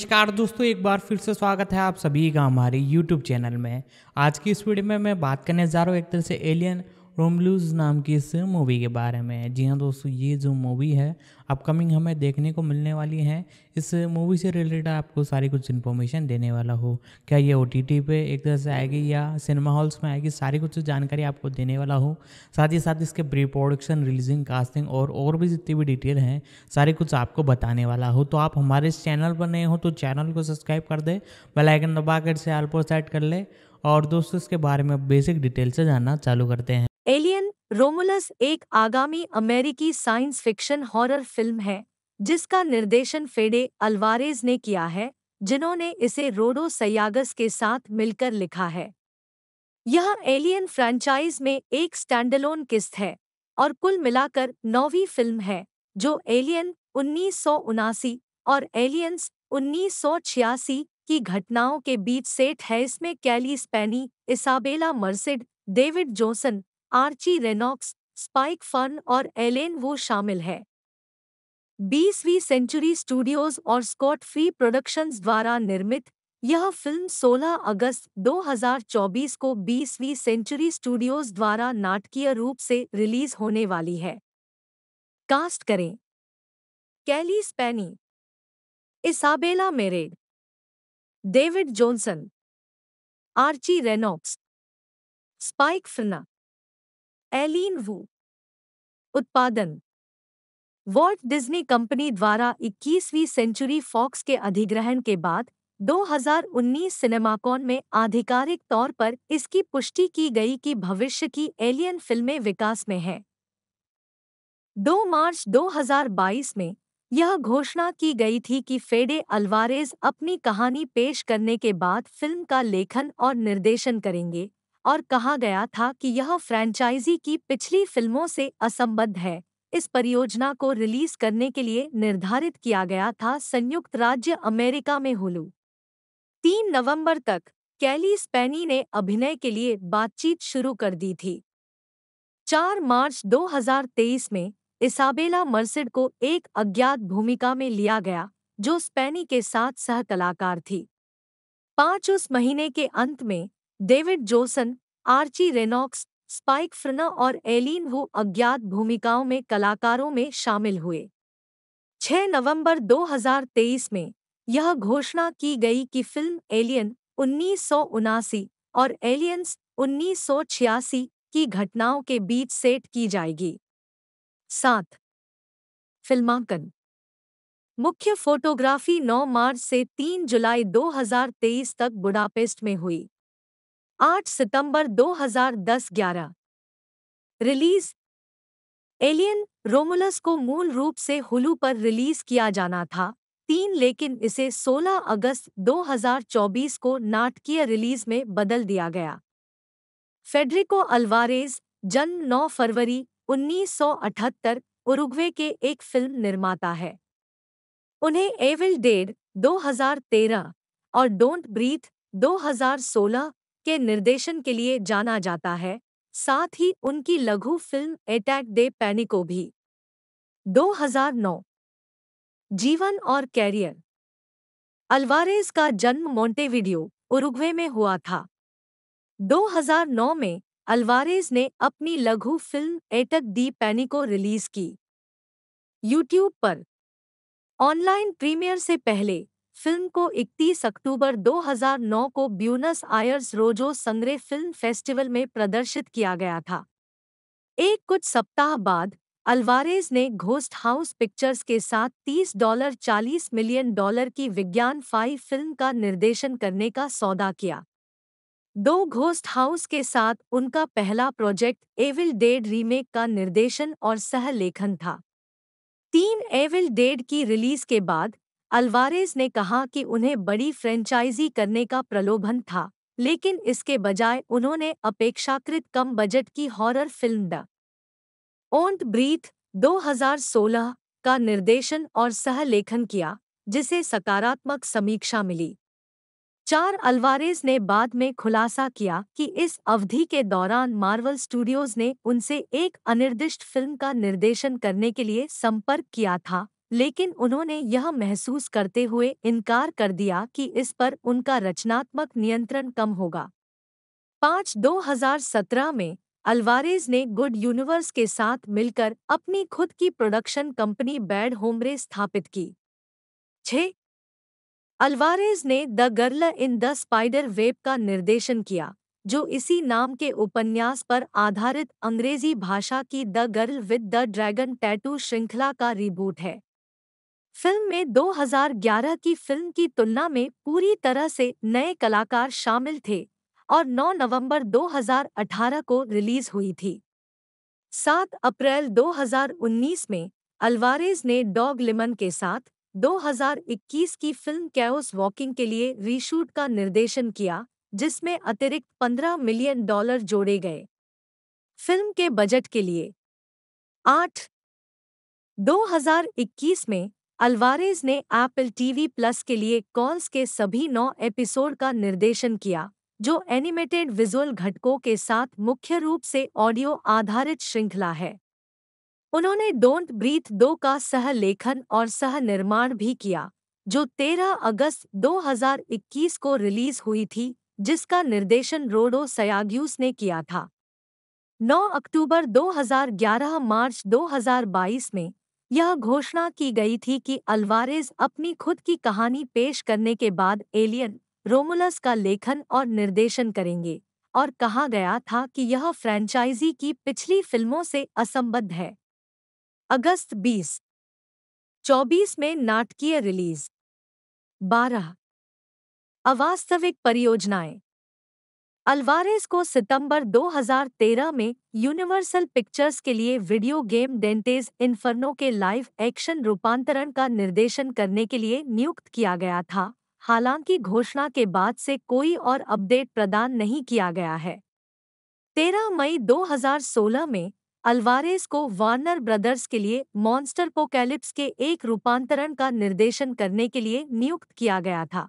नमस्कार दोस्तों एक बार फिर से स्वागत है आप सभी का हमारे YouTube चैनल में आज की इस वीडियो में मैं बात करने जा रहा हूँ एक तरह से एलियन रोमलूज नाम की इस मूवी के बारे में जी हाँ दोस्तों ये जो मूवी है अपकमिंग हमें देखने को मिलने वाली है इस मूवी से रिलेटेड आपको सारी कुछ इन्फॉर्मेशन देने वाला हो क्या ये ओ टी टी पे एक तरह से आएगी या सिनेमा हॉल्स में आएगी सारी कुछ जानकारी आपको देने वाला हो साथ ही साथ इसके प्री प्रोडक्शन रिलीजिंग कास्टिंग और और भी जितनी भी डिटेल हैं सारी कुछ आपको बताने वाला हो तो आप हमारे इस चैनल पर नए हो तो चैनल को सब्सक्राइब कर दे बेलाइकन दबा कर से आल पर सेट कर ले और दोस्तों इसके बारे में बेसिक डिटेल से जानना चालू करते हैं एलियन रोमुलस एक आगामी अमेरिकी साइंस फिक्शन हॉरर फिल्म है जिसका निर्देशन फेडे अल्वारेज ने किया है जिन्होंने इसे रोडो सयागस के साथ मिलकर लिखा है यह एलियन फ्रेंचाइज में एक स्टैंडलोन किस्त है और कुल मिलाकर नौवीं फिल्म है जो एलियन उन्नीस और एलियंस उन्नीस की घटनाओं के बीच सेट है इसमें Cailee Spaeny Isabela Merced David Jonsson Archie Renaux Spike Fearn और एलेन वो शामिल है बीसवीं सेंचुरी स्टूडियोज और स्कॉट फ्री प्रोडक्शंस द्वारा निर्मित यह फिल्म 16 अगस्त 2024 को बीसवीं सेंचुरी स्टूडियोज द्वारा नाटकीय रूप से रिलीज होने वाली है कास्ट करें Cailee Spaeny Isabela Merced David Jonsson Archie Renaux Spike Fearn Aileen Wu उत्पादन वॉल्ट डिज्नी कंपनी द्वारा 21वीं सेंचुरी फॉक्स के अधिग्रहण के बाद 2019 सिनेमाकॉन में आधिकारिक तौर पर इसकी पुष्टि की गई कि भविष्य की एलियन फिल्में विकास में हैं। 2 मार्च 2022 में यह घोषणा की गई थी कि फेडे अल्वारेज अपनी कहानी पेश करने के बाद फिल्म का लेखन और निर्देशन करेंगे और कहा गया था कि यह फ्रेंचाइजी की पिछली फिल्मों से असंबद्ध है इस परियोजना को रिलीज करने के लिए निर्धारित किया गया था संयुक्त राज्य अमेरिका में हुलू तीन नवंबर तक कैली स्पेनी ने अभिनय के लिए बातचीत शुरू कर दी थी चार मार्च 2023 में इसाबेला मर्सिड को एक अज्ञात भूमिका में लिया गया जो स्पेनी के साथ सह कलाकार थी पाँच उस महीने के अंत में David Jonsson Archie Renaux Spike Fearn और एलिन वो अज्ञात भूमिकाओं में कलाकारों में शामिल हुए 6 नवंबर 2023 में यह घोषणा की गई कि फिल्म एलियन उन्नीस और एलियंस उन्नीस की घटनाओं के बीच सेट की जाएगी सात फिल्मांकन मुख्य फोटोग्राफी 9 मार्च से 3 जुलाई 2023 तक बुडापेस्ट में हुई 8 सितंबर 2010-11 रिलीज एलियन रोमुलस को मूल रूप से हुलू पर रिलीज किया जाना था तीन लेकिन इसे 16 अगस्त 2024 को नाटकीय रिलीज में बदल दिया गया फेडरिको अल्वारेज जन्म 9 फरवरी 1978 उरुग्वे के एक फिल्म निर्माता है उन्हें एविल डेड 2013 और डोंट ब्रीथ 2016 के निर्देशन के लिए जाना जाता है साथ ही उनकी लघु फिल्म एटैक दे पैनिको भी 2009 जीवन और कैरियर अल्वारेज का जन्म मोंटेविडियो उरुग्वे में हुआ था 2009 में अल्वारेज ने अपनी लघु film Ataque de Panico release की YouTube पर ऑनलाइन प्रीमियर से पहले फिल्म को 31 अक्टूबर 2009 को ब्यूनस आयर्स रोजो संग्रे फिल्म फेस्टिवल में प्रदर्शित किया गया था एक कुछ सप्ताह बाद अल्वारेज ने घोस्ट हाउस पिक्चर्स के साथ 30 डॉलर 40 मिलियन डॉलर की विज्ञान फाइव फिल्म का निर्देशन करने का सौदा किया दो घोस्ट हाउस के साथ उनका पहला प्रोजेक्ट एविल डेड रीमेक का निर्देशन और सह लेखन था तीन एविल डेड की रिलीज के बाद अल्वारेज ने कहा कि उन्हें बड़ी फ्रेंचाइजी करने का प्रलोभन था लेकिन इसके बजाय उन्होंने अपेक्षाकृत कम बजट की horror film the Don't Breathe 2016 का निर्देशन और सह लेखन किया जिसे सकारात्मक समीक्षा मिली चार अल्वारेज ने बाद में खुलासा किया कि इस अवधि के दौरान मार्वल स्टूडियोज ने उनसे एक अनिर्दिष्ट फिल्म का निर्देशन करने के लिए संपर्क किया था लेकिन उन्होंने यह महसूस करते हुए इनकार कर दिया कि इस पर उनका रचनात्मक नियंत्रण कम होगा पाँच 2017 में अल्वारेज ने गुड यूनिवर्स के साथ मिलकर अपनी खुद की प्रोडक्शन कंपनी बैड होमरे स्थापित की छ अल्वारेज ने the Girl in the Spider Web का निर्देशन किया जो इसी नाम के उपन्यास पर आधारित अंग्रेजी भाषा की the Girl with the Dragon Tattoo श्रृंखला का रिबूट है फिल्म में 2011 की फिल्म की तुलना में पूरी तरह से नए कलाकार शामिल थे और 9 नवंबर 2018 को रिलीज हुई थी 7 अप्रैल 2019 में अल्वारेज ने डॉग लिमन के साथ 2021 की फिल्म कैओस वॉकिंग के लिए रीशूट का निर्देशन किया जिसमें अतिरिक्त 15 मिलियन डॉलर जोड़े गए फिल्म के बजट के लिए आठ 2021 में अल्वारेज ने एप्पल टीवी प्लस के लिए कॉल्स के सभी नौ एपिसोड का निर्देशन किया जो एनिमेटेड विजुअल घटकों के साथ मुख्य रूप से ऑडियो आधारित श्रृंखला है उन्होंने डोंट ब्रीथ दो का सह लेखन और सह निर्माण भी किया जो 13 अगस्त 2021 को रिलीज हुई थी जिसका निर्देशन रोडो सयाग्यूस ने किया था 9 अक्टूबर 2011 मार्च 2022 में यह घोषणा की गई थी कि अल्वारेज अपनी खुद की कहानी पेश करने के बाद एलियन रोमुलस का लेखन और निर्देशन करेंगे और कहा गया था कि यह फ्रेंचाइजी की पिछली फिल्मों से असंबद्ध है अगस्त 20 24 में नाटकीय रिलीज 12 अवास्तविक परियोजनाएं अल्वारेस को सितंबर 2013 में यूनिवर्सल पिक्चर्स के लिए वीडियो गेम डेंटेज इन्फर्नो के लाइव एक्शन रूपांतरण का निर्देशन करने के लिए नियुक्त किया गया था हालांकि घोषणा के बाद से कोई और अपडेट प्रदान नहीं किया गया है 13 मई 2016 में अल्वारेस को वार्नर ब्रदर्स के लिए मॉन्स्टर पोकैलिप्स के एक रूपांतरण का निर्देशन करने के लिए नियुक्त किया गया था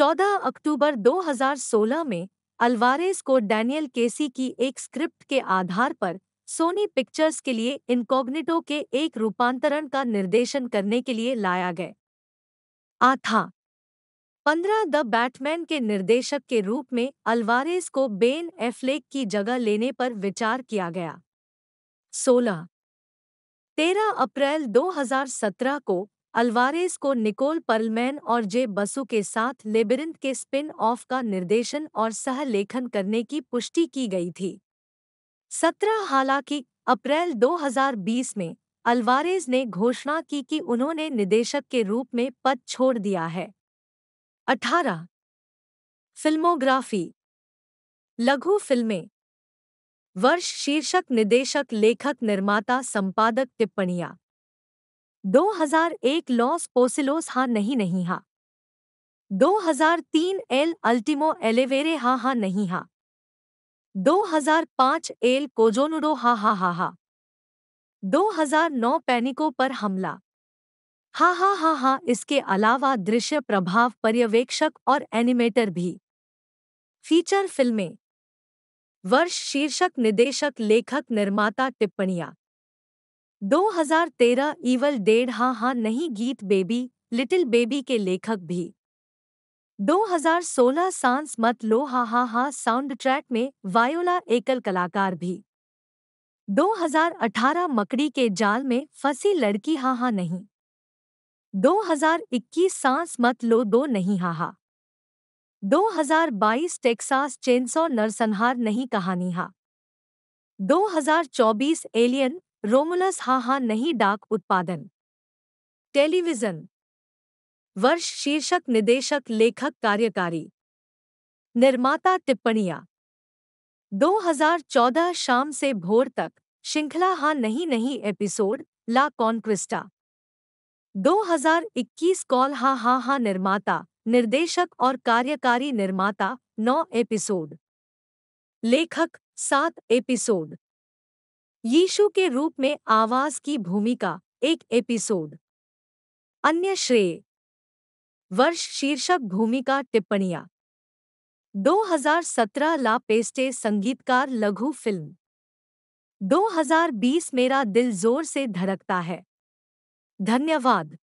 14 अक्टूबर 2016 में अल्वारेस को डैनियल केसी की एक स्क्रिप्ट के आधार पर सोनी पिक्चर्स के लिए इनकॉग्निटो के एक रूपांतरण का निर्देशन करने के लिए लाया गया आथा पंद्रह द बैटमैन के निर्देशक के रूप में अल्वारेस को बेन एफ्लेक की जगह लेने पर विचार किया गया सोलह तेरह अप्रैल 2017 को अल्वारेज को निकोल पर्लमैन और जे बसु के साथ लेबरिंथ के स्पिन ऑफ का निर्देशन और सह लेखन करने की पुष्टि की गई थी सत्रह हालांकि अप्रैल 2020 में अल्वारेज ने घोषणा की कि उन्होंने निदेशक के रूप में पद छोड़ दिया है 18 फिल्मोग्राफी लघु फिल्में वर्ष शीर्षक निदेशक लेखक निर्माता संपादक टिप्पणियां 2001 लॉस पोसिलोस हा नहीं नहीं हा 2003 एल अल्टिमो एलेवेरे हा हा नहीं हा 2005 एल कोजोनुडो हा हा हा हा 2009 पैनिको पर हमला हा हा हा हा इसके अलावा दृश्य प्रभाव पर्यवेक्षक और एनिमेटर भी फीचर फिल्में वर्ष शीर्षक निदेशक लेखक निर्माता टिप्पणियां 2013 ईवल डेढ़ हाँ हाँ नहीं गीत बेबी लिटिल बेबी के लेखक भी 2016 सांस मत लो हा हा हा साउंड ट्रैक में वायोला एकल कलाकार भी 2018 मकड़ी के जाल में फंसी लड़की हा हा नहीं 2021 सांस मत लो दो नहीं हा हा 2022 टेक्सास चेनसो नरसंहार नहीं कहानी हा 2024 एलियन रोमुलस हा हा नहीं डाक उत्पादन टेलीविजन वर्ष शीर्षक निदेशक लेखक कार्यकारी निर्माता टिप्पणियां 2014 शाम से भोर तक श्रृंखला हा नहीं नहीं एपिसोड ला कॉन्क्विस्टा 2021 कॉल हा हा हा निर्माता निर्देशक और कार्यकारी निर्माता नौ एपिसोड लेखक सात एपिसोड यीशु के रूप में आवाज की भूमिका एक एपिसोड अन्य श्रेय वर्ष शीर्षक भूमिका टिप्पणियां 2017 ला पेस्टे संगीतकार लघु फिल्म 2020 मेरा दिल जोर से धड़कता है धन्यवाद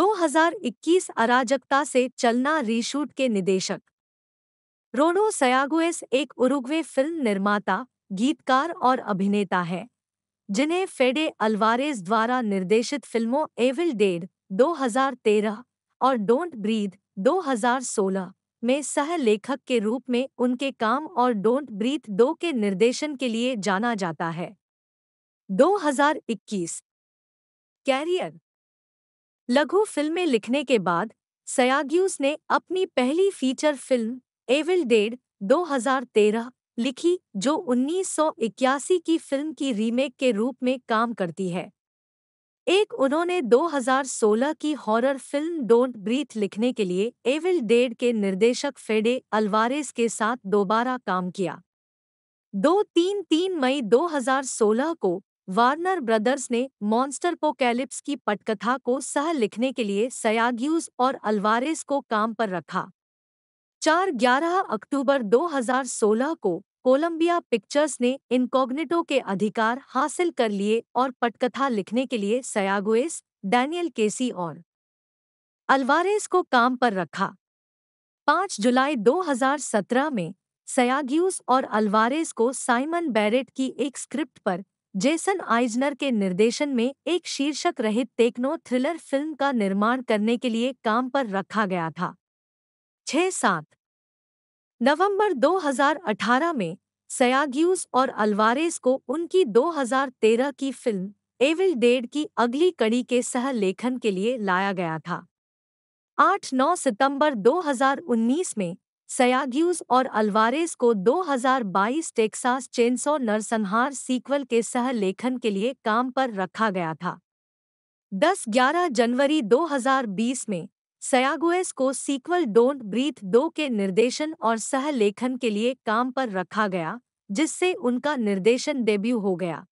2021 अराजकता से चलना रीशूट के निदेशक रोनो सयागुएस एक उरुग्वे फिल्म निर्माता गीतकार और अभिनेता हैं जिन्हें फेडे अल्वारेज द्वारा निर्देशित फिल्मों एविल डेड 2013 और डोंट ब्रीद 2016 में सह लेखक के रूप में उनके काम और डोंट ब्रीथ दो के निर्देशन के लिए जाना जाता है 2021 कैरियर लघु फिल्में लिखने के बाद सयाग्यूस ने अपनी पहली फीचर फिल्म एविल डेड 2013 लिखी जो 1981 की फिल्म की रीमेक के रूप में काम करती है एक उन्होंने 2016 की हॉरर फिल्म डोंट ब्रीथ लिखने के लिए एविल डेड के निर्देशक फेडे अल्वारेस के साथ दोबारा काम किया दो तीन तीन मई 2016 को वार्नर ब्रदर्स ने मॉन्स्टर पोकैलिप्स की पटकथा को सह लिखने के लिए सयाग्यूज और अल्वारेस को काम पर रखा चार ग्यारह अक्टूबर 2016 को कोलंबिया पिक्चर्स ने इनकॉग्निटो के अधिकार हासिल कर लिए और पटकथा लिखने के लिए सयागुएस डैनियल केसी और अल्वारेस को काम पर रखा 5 जुलाई 2017 में सयाग्यूस और अल्वारेस को साइमन बैरेट की एक स्क्रिप्ट पर जेसन आइजनर के निर्देशन में एक शीर्षक रहित टेक्नो थ्रिलर फिल्म का निर्माण करने के लिए काम पर रखा गया था छः सात नवंबर 2018 में सयाग्यूज और अल्वारेस को उनकी 2013 की फिल्म एविल डेड की अगली कड़ी के सह लेखन के लिए लाया गया था 8-9 सितंबर 2019 में सयाग्यूज और अल्वारेस को 2022 टेक्सास चेनसो नरसंहार सीक्वल के सह लेखन के लिए काम पर रखा गया था 10-11 जनवरी 2020 में सयागुएस को सीक्वल डोंट ब्रीथ दो के निर्देशन और सह लेखन के लिए काम पर रखा गया जिससे उनका निर्देशन डेब्यू हो गया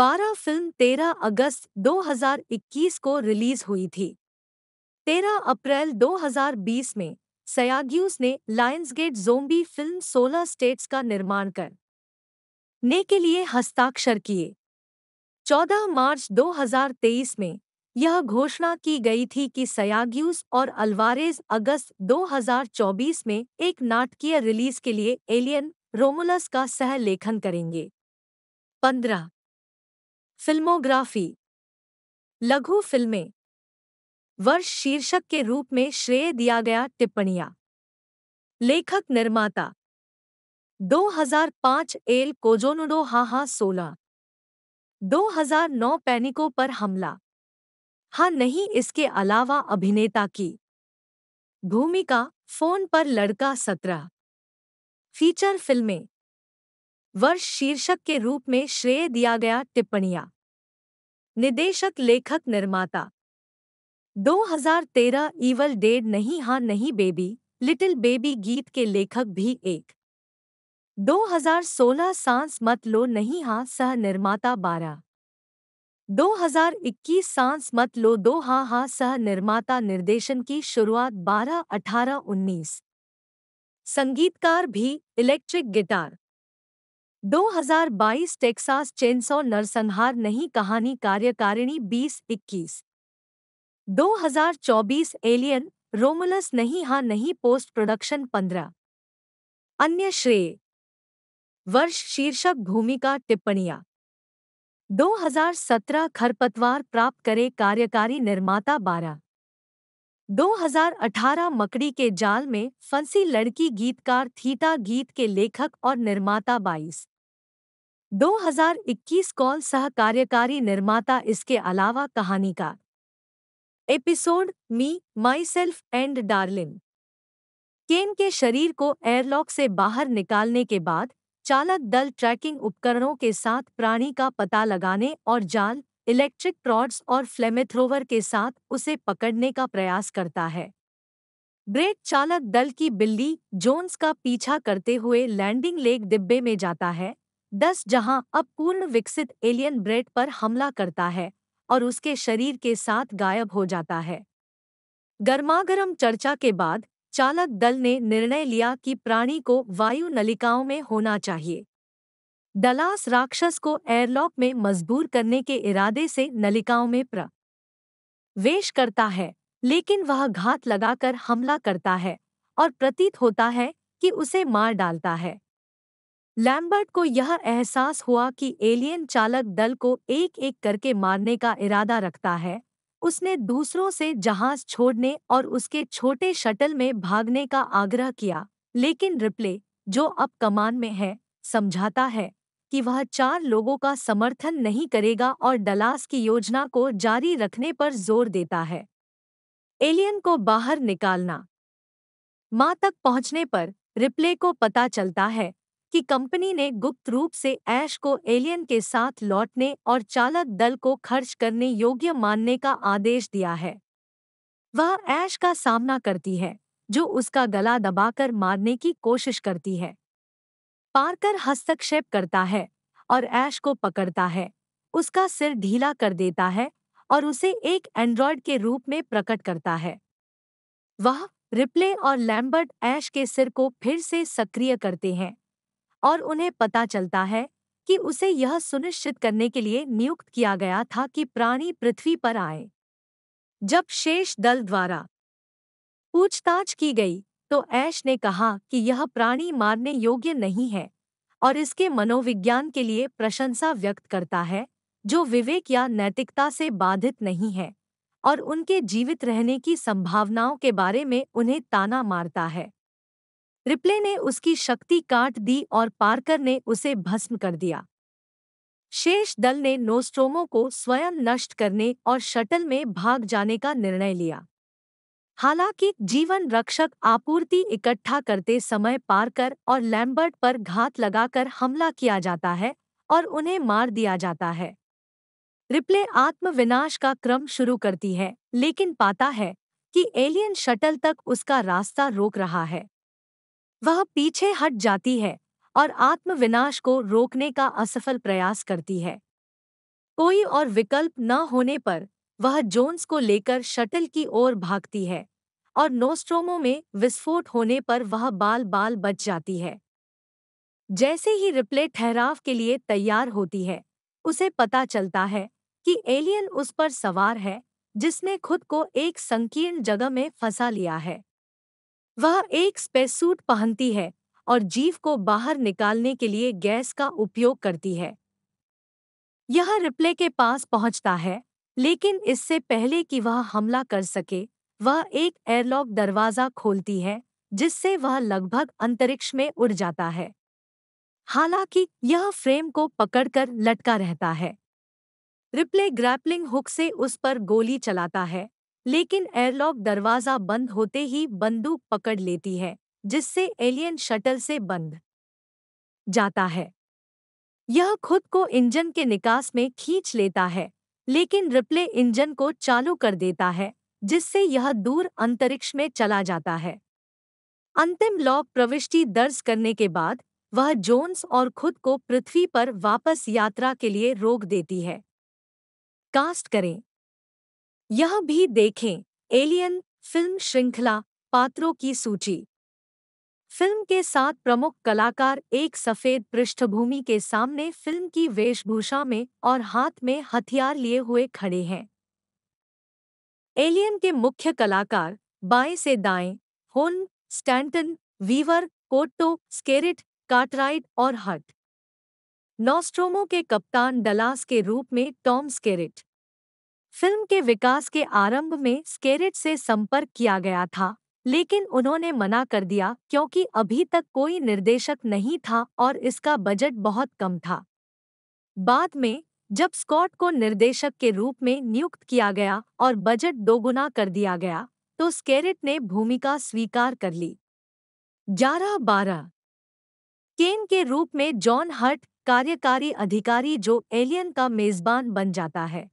बारह फिल्म 13 अगस्त 2021 को रिलीज हुई थी 13 अप्रैल 2020 में सयाग्यूस ने लायंसगेट जोम्बी फिल्म 16 स्टेट्स का निर्माण कर ने के लिए हस्ताक्षर किए 14 मार्च 2023 में यह घोषणा की गई थी कि सयाग्यूस और अल्वारेज अगस्त 2024 में एक नाटकीय रिलीज के लिए एलियन रोमुलस का सह लेखन करेंगे पंद्रह फिल्मोग्राफी लघु फिल्में वर्ष शीर्षक के रूप में श्रेय दिया गया टिप्पणियां लेखक निर्माता 2005 एल कोजोनुडो हाहा सोलह 2009 पैनिको पर हमला हाँ नहीं इसके अलावा अभिनेता की भूमिका फोन पर लड़का सत्रह फीचर फिल्में वर्ष शीर्षक के रूप में श्रेय दिया गया टिप्पणियां निदेशक लेखक निर्माता 2013 ईवल डेड नहीं हाँ नहीं बेबी लिटिल बेबी गीत के लेखक भी एक 2016 सांस मत लो नहीं हाँ सह निर्माता बारह 2021 सांस मत लो दो हा हा सह निर्माता निर्देशन की शुरुआत 12 18 19 संगीतकार भी इलेक्ट्रिक गिटार 2022 टेक्सास चेनसो नरसंहार नहीं कहानी कार्यकारिणी 20 21 2024 एलियन रोमुलस नहीं हा नहीं पोस्ट प्रोडक्शन 15 अन्य श्रेय वर्ष शीर्षक भूमिका टिप्पणियां 2017 खरपतवार प्राप्त करे कार्यकारी निर्माता बारह 2018 मकड़ी के जाल में फंसी लड़की गीतकार थीटा गीत के लेखक और निर्माता बाईस 2021 कॉल सह कार्यकारी निर्माता इसके अलावा कहानी का episode Me Myself and Darlene Kane के शरीर को एयरलॉक से बाहर निकालने के बाद चालक दल ट्रैकिंग उपकरणों के साथ प्राणी का पता लगाने और जाल इलेक्ट्रिक प्रॉड्स और फ्लेमेथ्रोवर के साथ उसे पकड़ने का प्रयास करता है ब्रेक चालक दल की बिल्ली जोन्स का पीछा करते हुए लैंडिंग लेक डिब्बे में जाता है दस जहां अब पूर्ण विकसित एलियन ब्रेड पर हमला करता है और उसके शरीर के साथ गायब हो जाता है गर्मागर्म चर्चा के बाद चालक दल ने निर्णय लिया कि प्राणी को वायु नलिकाओं में होना चाहिए डलास राक्षस को एयरलॉक में मजबूर करने के इरादे से नलिकाओं में प्रवेश करता है लेकिन वह घात लगाकर हमला करता है और प्रतीत होता है कि उसे मार डालता है लैम्बर्ट को यह एहसास हुआ कि एलियन चालक दल को एक एक करके मारने का इरादा रखता है उसने दूसरों से जहाज छोड़ने और उसके छोटे शटल में भागने का आग्रह किया लेकिन रिप्ले जो अब कमान में है समझाता है कि वह चार लोगों का समर्थन नहीं करेगा और डलास की योजना को जारी रखने पर जोर देता है एलियन को बाहर निकालना माँ तक पहुंचने पर रिप्ले को पता चलता है कि कंपनी ने गुप्त रूप से ऐश को एलियन के साथ लौटने और चालक दल को खर्च करने योग्य मानने का आदेश दिया है वह ऐश का सामना करती है जो उसका गला दबाकर मारने की कोशिश करती है पार्कर हस्तक्षेप करता है और ऐश को पकड़ता है उसका सिर ढीला कर देता है और उसे एक एंड्रॉयड के रूप में प्रकट करता है वह रिप्ले और लैम्बर्ट ऐश के सिर को फिर से सक्रिय करते हैं और उन्हें पता चलता है कि उसे यह सुनिश्चित करने के लिए नियुक्त किया गया था कि प्राणी पृथ्वी पर आए जब शेष दल द्वारा पूछताछ की गई तो ऐश ने कहा कि यह प्राणी मारने योग्य नहीं है और इसके मनोविज्ञान के लिए प्रशंसा व्यक्त करता है जो विवेक या नैतिकता से बाधित नहीं है और उनके जीवित रहने की संभावनाओं के बारे में उन्हें ताना मारता है रिप्ले ने उसकी शक्ति काट दी और पार्कर ने उसे भस्म कर दिया शेष दल ने नोस्ट्रोमो को स्वयं नष्ट करने और शटल में भाग जाने का निर्णय लिया हालांकि जीवन रक्षक आपूर्ति इकट्ठा करते समय पार्कर और लैम्बर्ट पर घात लगाकर हमला किया जाता है और उन्हें मार दिया जाता है रिप्ले आत्मविनाश का क्रम शुरू करती है लेकिन पाता है कि एलियन शटल तक उसका रास्ता रोक रहा है वह पीछे हट जाती है और आत्मविनाश को रोकने का असफल प्रयास करती है कोई और विकल्प न होने पर वह जोन्स को लेकर शटल की ओर भागती है और नोस्ट्रोमो में विस्फोट होने पर वह बाल बाल बच जाती है जैसे ही रिप्ले ठहराव के लिए तैयार होती है उसे पता चलता है कि एलियन उस पर सवार है जिसने खुद को एक संकीर्ण जगह में फंसा लिया है वह एक स्पेसूट पहनती है और जीव को बाहर निकालने के लिए गैस का उपयोग करती है यह रिप्ले के पास पहुंचता है लेकिन इससे पहले कि वह हमला कर सके वह एक एयरलॉक दरवाजा खोलती है जिससे वह लगभग अंतरिक्ष में उड़ जाता है हालांकि यह फ्रेम को पकड़कर लटका रहता है रिप्ले ग्रैपलिंग हुक से उस पर गोली चलाता है लेकिन एयरलॉक दरवाजा बंद होते ही बंदूक पकड़ लेती है जिससे एलियन शटल से बंद जाता है यह खुद को इंजन के निकास में खींच लेता है लेकिन रिप्ले इंजन को चालू कर देता है जिससे यह दूर अंतरिक्ष में चला जाता है अंतिम लॉक प्रविष्टि दर्ज करने के बाद वह जोन्स और खुद को पृथ्वी पर वापस यात्रा के लिए रोक देती है कास्ट करें यह भी देखें एलियन फिल्म श्रृंखला पात्रों की सूची फिल्म के सात प्रमुख कलाकार एक सफेद पृष्ठभूमि के सामने फिल्म की वेशभूषा में और हाथ में हथियार लिए हुए खड़े हैं एलियन के मुख्य कलाकार बाएं से दाएं Holm Stanton Weaver Kotto Skerritt Cartwright और हट नॉस्ट्रोमो के कप्तान डलास के रूप में टॉम स्केरिट फिल्म के विकास के आरंभ में स्केरेट से संपर्क किया गया था लेकिन उन्होंने मना कर दिया क्योंकि अभी तक कोई निर्देशक नहीं था और इसका बजट बहुत कम था बाद में जब स्कॉट को निर्देशक के रूप में नियुक्त किया गया और बजट दोगुना कर दिया गया तो स्केरेट ने भूमिका स्वीकार कर ली ग्यारह बारह केन के रूप में जॉन हर्ट कार्यकारी अधिकारी जो एलियन का मेजबान बन जाता है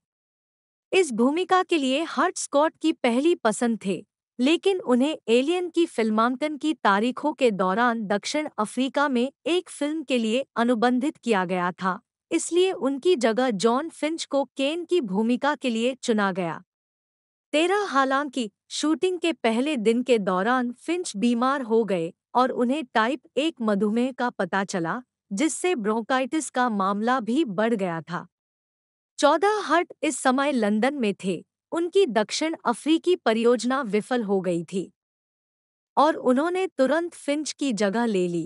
इस भूमिका के लिए हर्ट स्कॉट की पहली पसंद थे लेकिन उन्हें एलियन की फिल्मांकन की तारीखों के दौरान दक्षिण अफ्रीका में एक फिल्म के लिए अनुबंधित किया गया था इसलिए उनकी जगह जॉन फिंच को केन की भूमिका के लिए चुना गया तेरह हालांकि शूटिंग के पहले दिन के दौरान फिंच बीमार हो गए और उन्हें टाइप एक मधुमेह का पता चला जिससे ब्रोंकाइटिस का मामला भी बढ़ गया था चौदह हट इस समय लंदन में थे उनकी दक्षिण अफ्रीकी परियोजना विफल हो गई थी और उन्होंने तुरंत फिंच की जगह ले ली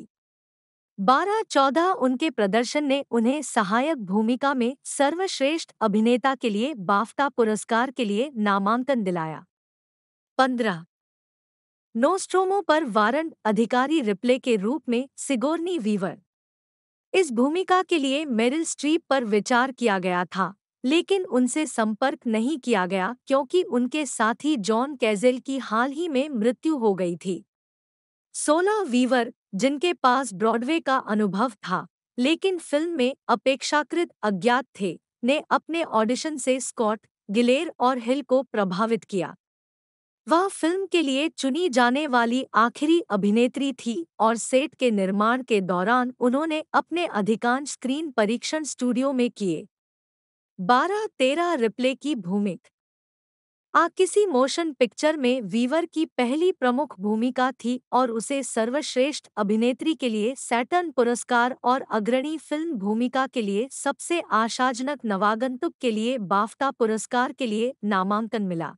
बारह चौदह उनके प्रदर्शन ने उन्हें सहायक भूमिका में सर्वश्रेष्ठ अभिनेता के लिए बाफ्टा पुरस्कार के लिए नामांकन दिलाया पंद्रह नोस्ट्रोमो पर वारंट अधिकारी रिप्ले के रूप में सिगोर्नी वीवर इस भूमिका के लिए मेरिल स्ट्रीप पर विचार किया गया था लेकिन उनसे संपर्क नहीं किया गया क्योंकि उनके साथी जॉन कैजेल की हाल ही में मृत्यु हो गई थी सोला वीवर जिनके पास ब्रॉडवे का अनुभव था लेकिन फिल्म में अपेक्षाकृत अज्ञात थे ने अपने ऑडिशन से स्कॉट गिलेर और हिल को प्रभावित किया वह फिल्म के लिए चुनी जाने वाली आखिरी अभिनेत्री थी और सेट के निर्माण के दौरान उन्होंने अपने अधिकांश स्क्रीन परीक्षण स्टूडियो में किए बारह तेरह रिप्ले की भूमिक आ किसी मोशन पिक्चर में वीवर की पहली प्रमुख भूमिका थी और उसे सर्वश्रेष्ठ अभिनेत्री के लिए सैटर्न पुरस्कार और अग्रणी फिल्म भूमिका के लिए सबसे आशाजनक नवागंतुक के लिए बाफ्टा पुरस्कार के लिए नामांकन मिला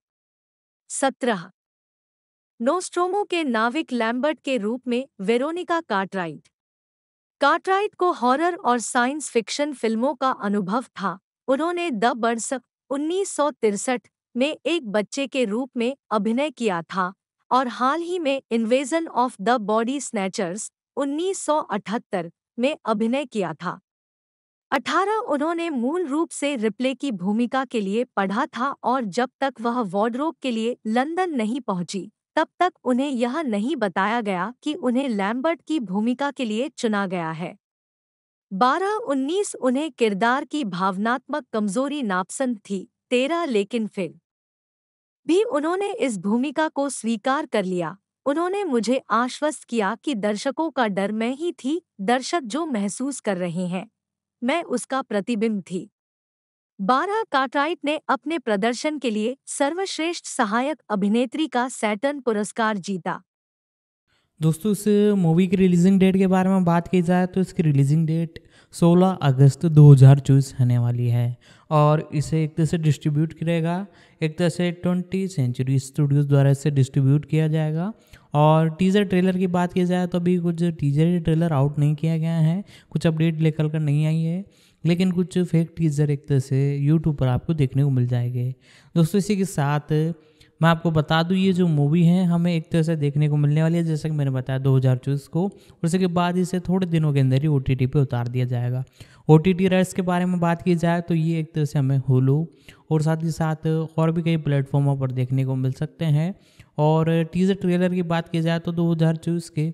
सत्रह नोस्ट्रोमो के नाविक लैम्बर्ट के रूप में वेरोनिका कार्टराइट कार्टराइट को हॉरर और साइंस फिक्शन फिल्मों का अनुभव था उन्होंने द बर्स उन्नीस में एक बच्चे के रूप में अभिनय किया था और हाल ही में Invasion of the Body Snatchers 1978 में अभिनय किया था 18 उन्होंने मूल रूप से रिप्ले की भूमिका के लिए पढ़ा था और जब तक वह वार्डरोब के लिए लंदन नहीं पहुंची तब तक उन्हें यह नहीं बताया गया कि उन्हें लैम्बर्ट की भूमिका के लिए चुना गया है बारह उन्नीस उन्हें किरदार की भावनात्मक कमजोरी नापसंद थी तेरह लेकिन फिर भी उन्होंने इस भूमिका को स्वीकार कर लिया उन्होंने मुझे आश्वस्त किया कि दर्शकों का डर मैं ही थी दर्शक जो महसूस कर रहे हैं मैं उसका प्रतिबिंब थी बारह काटराइट ने अपने प्रदर्शन के लिए सर्वश्रेष्ठ सहायक अभिनेत्री का सैटर्न पुरस्कार जीता दोस्तों इस मूवी की रिलीजिंग डेट के बारे में बात की जाए तो इसकी रिलीजिंग डेट 16 अगस्त 2024 होने वाली है और इसे एक तरह से डिस्ट्रीब्यूट करेगा एक तरह से ट्वेंटी सेंचुरी स्टूडियोज द्वारा इसे डिस्ट्रीब्यूट किया जाएगा और टीज़र ट्रेलर की बात की जाए तो अभी कुछ टीज़र ट्रेलर आउट नहीं किया गया है कुछ अपडेट लेकर कर नहीं आई है लेकिन कुछ फेक टीज़र एक तरह से यूट्यूब पर आपको देखने को मिल जाएंगे दोस्तों इसी के साथ मैं आपको बता दूँ ये जो मूवी है हमें एक तरह से देखने को मिलने वाली है जैसा कि मैंने बताया दो हज़ार चौबीस को और उसके बाद इसे थोड़े दिनों के अंदर ही ओ टी टी पर उतार दिया जाएगा ओ टी टी राइट्स के बारे में बात की जाए तो ये एक तरह से हमें होलो और साथ ही साथ और भी कई प्लेटफॉर्मों पर देखने को मिल सकते हैं और टीज़र ट्रेलर की बात की जाए तो दो हज़ार चौबीस के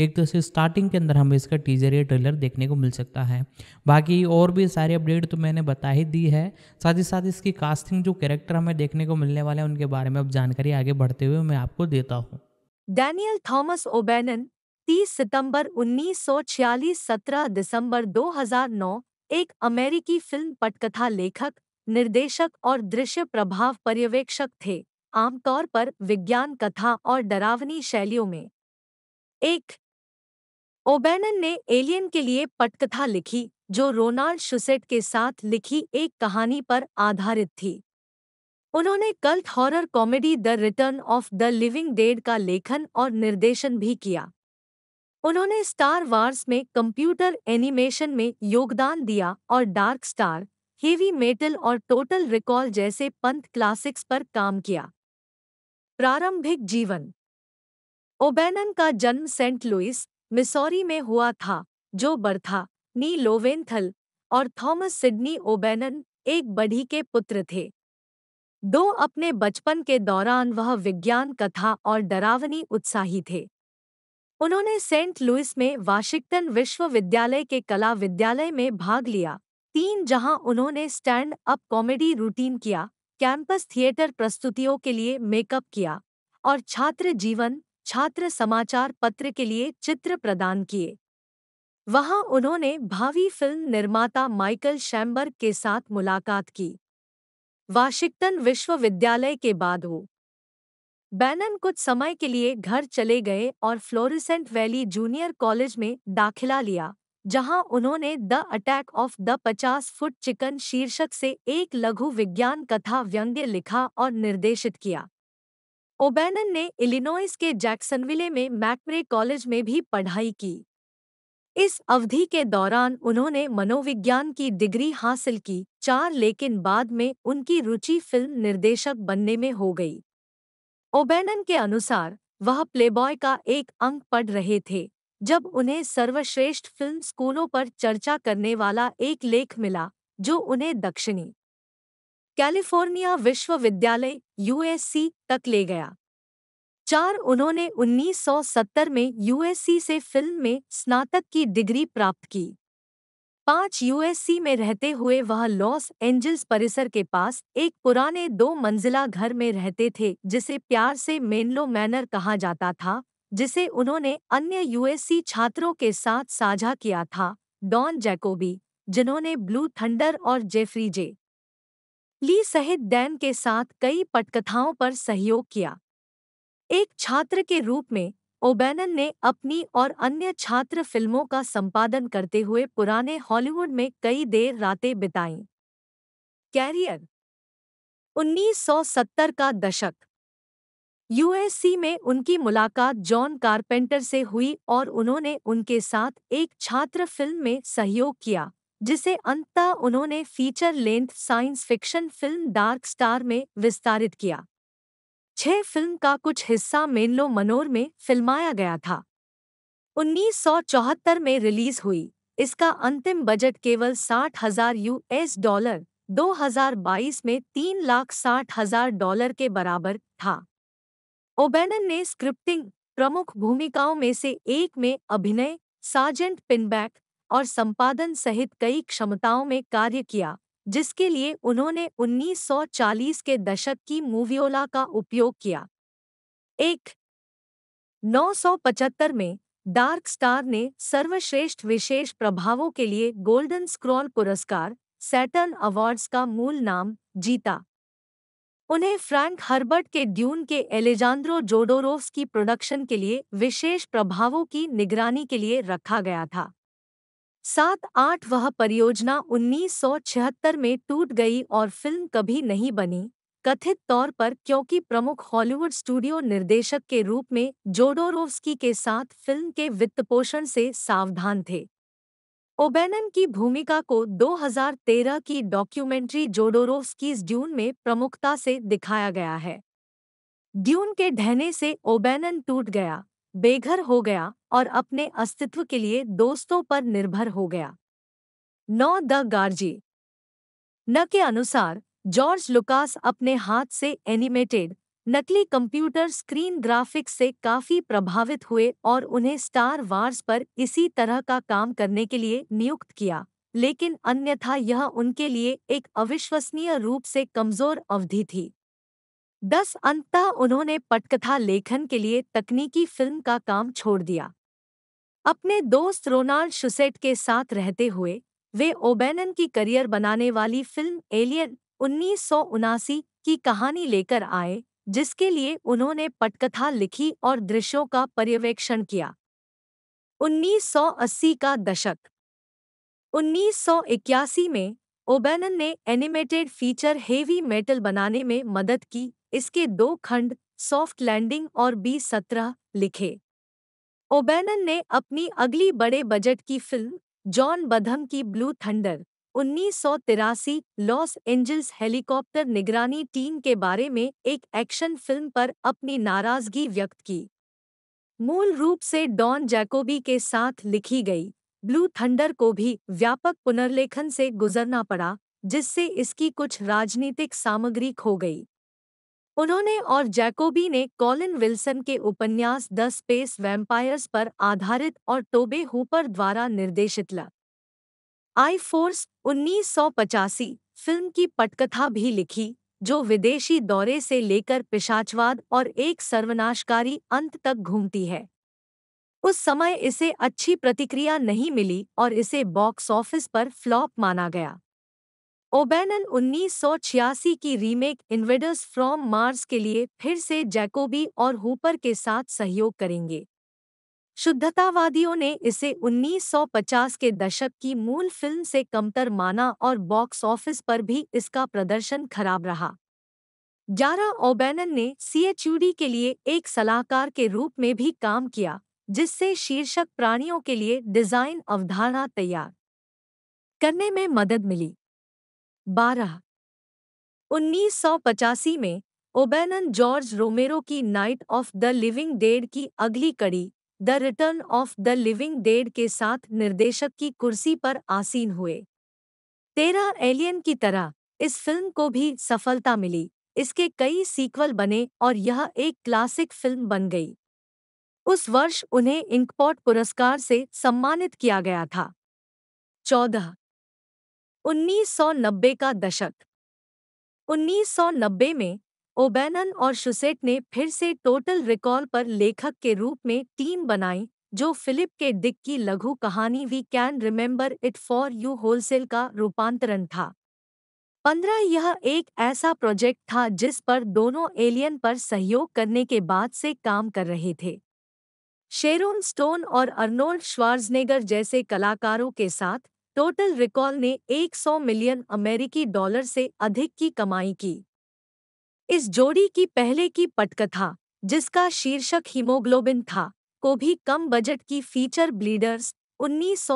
एक तो स्टार्टिंग के अंदर हमें इसका टीजर या ट्रेलर देखने को मिल सकता है बाकी और भी सारे अपडेट तो मैंने बता ही दी है साथ ही साथ इसकी कास्टिंग जो कैरेक्टर हमें देखने को मिलने वाले हैं उनके बारे में अब जानकारी आगे बढ़ते हुए मैं आपको देता हूँ डैनियल थॉमस ओबेनन 30 सितंबर 1946 17 दिसंबर 2009 एक अमेरिकी फिल्म पटकथा लेखक निर्देशक और दृश्य प्रभाव पर्यवेक्षक थे आमतौर पर विज्ञान कथा और डरावनी शैलियों में एक ओबेनन ने एलियन के लिए पटकथा लिखी जो रोनाल्ड शुसेट के साथ लिखी एक कहानी पर आधारित थी उन्होंने cult horror comedy the Return of the Living Dead का लेखन और निर्देशन भी किया उन्होंने स्टार वार्स में कंप्यूटर एनिमेशन में योगदान दिया और डार्क स्टार हेवी मेटल और टोटल रिकॉल जैसे पंथ क्लासिक्स पर काम किया प्रारंभिक जीवन ओबेनन का जन्म सेंट लुइस मिसौरी में हुआ था जो बर्था नी लोवेंथल और थॉमस सिडनी ओबेनन एक बढ़ी के पुत्र थे दो अपने बचपन के दौरान वह विज्ञान कथा और डरावनी उत्साही थे उन्होंने सेंट लुइस में वाशिंगटन विश्वविद्यालय के कला विद्यालय में भाग लिया तीन जहां उन्होंने स्टैंड अप कॉमेडी रूटीन किया कैंपस थिएटर प्रस्तुतियों के लिए मेकअप किया और छात्र जीवन छात्र समाचार पत्र के लिए चित्र प्रदान किए वहां उन्होंने भावी फिल्म निर्माता माइकल शैम्बर्ग के साथ मुलाकात की वाशिंगटन विश्वविद्यालय के बाद वो बैनन कुछ समय के लिए घर चले गए और फ्लोरिसेंट वैली जूनियर कॉलेज में दाखिला लिया जहां उन्होंने द अटैक ऑफ द पचास फुट चिकन शीर्षक से एक लघु विज्ञान कथा व्यंग्य लिखा और निर्देशित किया ओबैनन ने इलिनॉइस के जैक्सनविले में मैकमरे कॉलेज में भी पढ़ाई की इस अवधि के दौरान उन्होंने मनोविज्ञान की डिग्री हासिल की चार लेकिन बाद में उनकी रुचि फिल्म निर्देशक बनने में हो गई ओबैनन के अनुसार वह प्लेबॉय का एक अंक पढ़ रहे थे जब उन्हें सर्वश्रेष्ठ फिल्म स्कूलों पर चर्चा करने वाला एक लेख मिला जो उन्हें दक्षिणी कैलिफोर्निया विश्वविद्यालय यूएससी तक ले गया चार उन्होंने 1970 में यूएससी से फिल्म में स्नातक की डिग्री प्राप्त की पांच यूएससी में रहते हुए वह लॉस एंजल्स परिसर के पास एक पुराने दो मंजिला घर में रहते थे जिसे प्यार से मेनलो मैनर कहा जाता था जिसे उन्होंने अन्य यूएससी छात्रों के साथ साझा किया था डॉन जैकोबी जिन्होंने ब्लू थंडर और जेफरी जे ली सहित डैन के साथ कई पटकथाओं पर सहयोग किया एक छात्र के रूप में ओबैनन ने अपनी और अन्य छात्र फिल्मों का संपादन करते हुए पुराने हॉलीवुड में कई देर रातें बिताई कैरियर 1970 का दशक यूएससी में उनकी मुलाकात जॉन कारपेंटर से हुई और उन्होंने उनके साथ एक छात्र फिल्म में सहयोग किया जिसे अंततः उन्होंने feature length science fiction film Dark Star में विस्तारित किया छह फिल्म का कुछ हिस्सा मेनलो मनोर में फिल्माया गया था 1974 में रिलीज हुई इसका अंतिम बजट केवल साठ हजार यूएस डॉलर 2022 में तीन लाख साठ हजार डॉलर के बराबर था ओबेनन ने स्क्रिप्टिंग प्रमुख भूमिकाओं में से एक में अभिनय साजेंट पिनबैक और संपादन सहित कई क्षमताओं में कार्य किया जिसके लिए उन्होंने 1940 के दशक की मूवियोला का उपयोग किया एक 975 में डार्क स्टार ने सर्वश्रेष्ठ विशेष प्रभावों के लिए गोल्डन स्क्रॉल पुरस्कार सैटर्न अवार्ड्स का मूल नाम जीता उन्हें फ्रैंक हर्बर्ट के ड्यून के एलेजांद्रो जोडोरोव्स की प्रोडक्शन के लिए विशेष प्रभावों की निगरानी के लिए रखा गया था सात आठ वह परियोजना 1976 में टूट गई और फिल्म कभी नहीं बनी कथित तौर पर क्योंकि प्रमुख हॉलीवुड स्टूडियो निर्देशक के रूप में जोडोरोवस्की के साथ फिल्म के वित्तपोषण से सावधान थे ओबेनन की भूमिका को 2013 की डॉक्यूमेंट्री जोडोरोवस्की ड्यून में प्रमुखता से दिखाया गया है ड्यून के ढहने से ओबेनन टूट गया बेघर हो गया और अपने अस्तित्व के लिए दोस्तों पर निर्भर हो गया नौ द गार्जी न के अनुसार जॉर्ज लुकास अपने हाथ से एनिमेटेड नकली कंप्यूटर स्क्रीन ग्राफिक्स से काफी प्रभावित हुए और उन्हें स्टार वार्स पर इसी तरह का काम करने के लिए नियुक्त किया लेकिन अन्यथा यह उनके लिए एक अविश्वसनीय रूप से कमजोर अवधि थी दस अंततः उन्होंने पटकथा लेखन के लिए तकनीकी फिल्म का काम छोड़ दिया अपने दोस्त रोनाल्ड शुसेट के साथ रहते हुए वे ओबेनन की करियर बनाने वाली फिल्म एलियन उन्नीस की कहानी लेकर आए जिसके लिए उन्होंने पटकथा लिखी और दृश्यों का पर्यवेक्षण किया 1980 का दशक 1981 में ओबेनन ने एनिमेटेड फीचर हेवी मेटल बनाने में मदद की इसके दो खंड सॉफ्ट लैंडिंग और बी सत्रह लिखे ओबैनन ने अपनी अगली बड़े बजट की फिल्म जॉन बधम की ब्लू थंडर उन्नीस लॉस एंजल्स हेलीकॉप्टर निगरानी टीम के बारे में एक एक्शन फिल्म पर अपनी नाराजगी व्यक्त की मूल रूप से डॉन जैकोबी के साथ लिखी गई ब्लू थंडर को भी व्यापक पुनर्लेखन से गुजरना पड़ा जिससे इसकी कुछ राजनीतिक सामग्री खो गई उन्होंने और जैकोबी ने कॉलिन विल्सन के उपन्यास द स्पेस वैम्पायर्स पर आधारित और टोबे हुपर द्वारा निर्देशित ला आई फोर्स उन्नीस फिल्म की पटकथा भी लिखी जो विदेशी दौरे से लेकर पिशाचवाद और एक सर्वनाशकारी अंत तक घूमती है उस समय इसे अच्छी प्रतिक्रिया नहीं मिली और इसे बॉक्स ऑफिस पर फ्लॉप माना गया ओबैनन उन्नीस की रीमेक इन्वेडर्स फ्रॉम मार्स के लिए फिर से जैकोबी और हुपर के साथ सहयोग करेंगे शुद्धतावादियों ने इसे 1950 के दशक की मूल फिल्म से कमतर माना और बॉक्स ऑफिस पर भी इसका प्रदर्शन खराब रहा जारा ओबैनन ने सीएचयूडी के लिए एक सलाहकार के रूप में भी काम किया जिससे शीर्षक प्राणियों के लिए डिजाइन अवधारणा तैयार करने में मदद मिली बारह उन्नीस में ओबेनन जॉर्ज रोमेरो की Night of the Living Dead की अगली कड़ी the Return of the Living Dead के साथ निर्देशक की कुर्सी पर आसीन हुए तेरह एलियन की तरह इस फिल्म को भी सफलता मिली इसके कई सीक्वल बने और यह एक क्लासिक फिल्म बन गई उस वर्ष उन्हें इंकपॉट पुरस्कार से सम्मानित किया गया था चौदह 1990 का दशक 1990 में ओबेनन और शुसेट ने फिर से टोटल रिकॉल पर लेखक के रूप में टीम बनाई जो फिलिप के डिक की लघु कहानी We Can Remember It for You Wholesale का रूपांतरण था पंद्रह यह एक ऐसा प्रोजेक्ट था जिस पर दोनों एलियन पर सहयोग करने के बाद से काम कर रहे थे शेरोन स्टोन और अर्नोल्ड श्वार्जनेगर जैसे कलाकारों के साथ टोटल रिकॉल ने 100 मिलियन अमेरिकी डॉलर से अधिक की कमाई की इस जोड़ी की पहले की पटकथा जिसका शीर्षक हीमोग्लोबिन था को भी कम बजट की फीचर ब्लीडर्स उन्नीस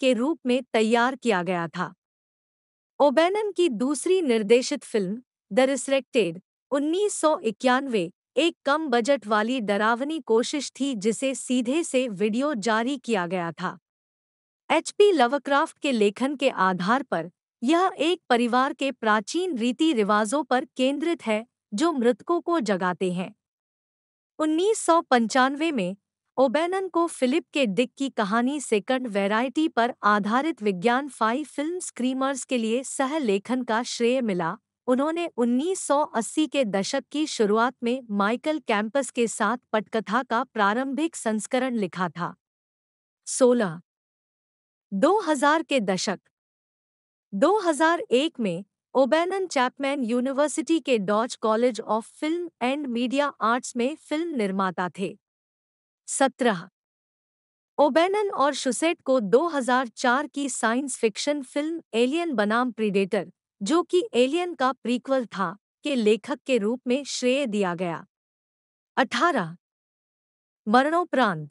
के रूप में तैयार किया गया था ओबेनन की दूसरी निर्देशित फिल्म द रिसरेक्टेड उन्नीस एक कम बजट वाली डरावनी कोशिश थी जिसे सीधे से वीडियो जारी किया गया था एचपी लवक्राफ्ट के लेखन के आधार पर यह एक परिवार के प्राचीन रीति रिवाजों पर केंद्रित है जो मृतकों को जगाते हैं उन्नीस में ओबेनन को फिलिप के डिक की कहानी सेकंड वेराइटी पर आधारित विज्ञान फाइव फिल्म स्क्रीमर्स के लिए सह लेखन का श्रेय मिला उन्होंने 1980 के दशक की शुरुआत में माइकल कैंपस के साथ पटकथा का प्रारंभिक संस्करण लिखा था सोलह 2000 के दशक 2001 में ओबेनन चैपमैन यूनिवर्सिटी के Dodge College of Film and Media Arts में फिल्म निर्माता थे सत्रह ओबेनन और शुसेट को 2004 की साइंस फिक्शन फिल्म एलियन बनाम प्रीडेटर जो कि एलियन का प्रीक्वल था के लेखक के रूप में श्रेय दिया गया 18 मरणोपरांत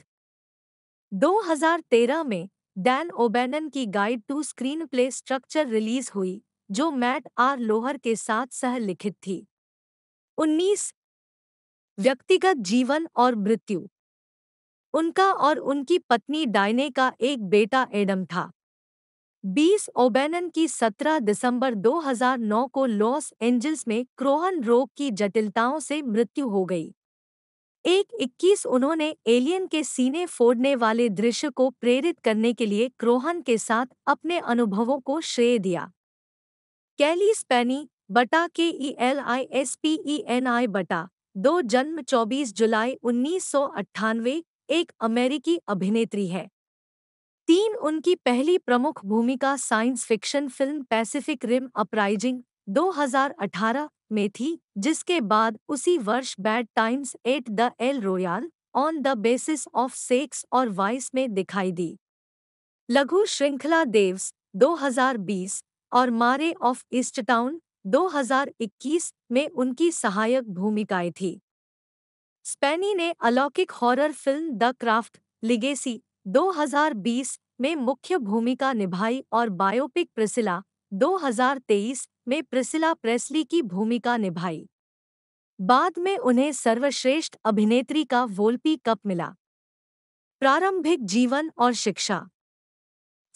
2013 में डैन ओबेनन की Guide to Screenplay Structure release हुई जो मैट आर लोहर के साथ सह लिखित थी उन्नीस व्यक्तिगत जीवन और मृत्यु उनका और उनकी पत्नी डायने का एक बेटा एडम था 20 ओबेनन की 17 दिसंबर 2009 को लॉस एंजल्स में क्रोहन रोग की जटिलताओं से मृत्यु हो गई एक इक्कीस उन्होंने एलियन के सीने फोड़ने वाले दृश्य को प्रेरित करने के लिए क्रोहन के साथ अपने अनुभवों को श्रेय दिया कैली स्पेनी बटा K E L I S P E N I बटा दो जन्म 24 जुलाई उन्नीस एक अमेरिकी अभिनेत्री है तीन उनकी पहली प्रमुख भूमिका science fiction film Pacific Rim Uprising 2018 में थी जिसके बाद उसी वर्ष Bad Times at the El Royale On the Basis of Sex और वाइस में दिखाई दी लघु श्रृंखला देव्स 2020 और मारे ऑफ ईस्ट टाउन 2021 में उनकी सहायक भूमिकाएं थी स्पेनी ने अलौकिक horror film the Craft Legacy 2020 में मुख्य भूमिका निभाई और बायोपिक प्रिसिला 2023 में प्रिसिला प्रेस्ली की भूमिका निभाई बाद में उन्हें सर्वश्रेष्ठ अभिनेत्री का वोल्पी कप मिला प्रारंभिक जीवन और शिक्षा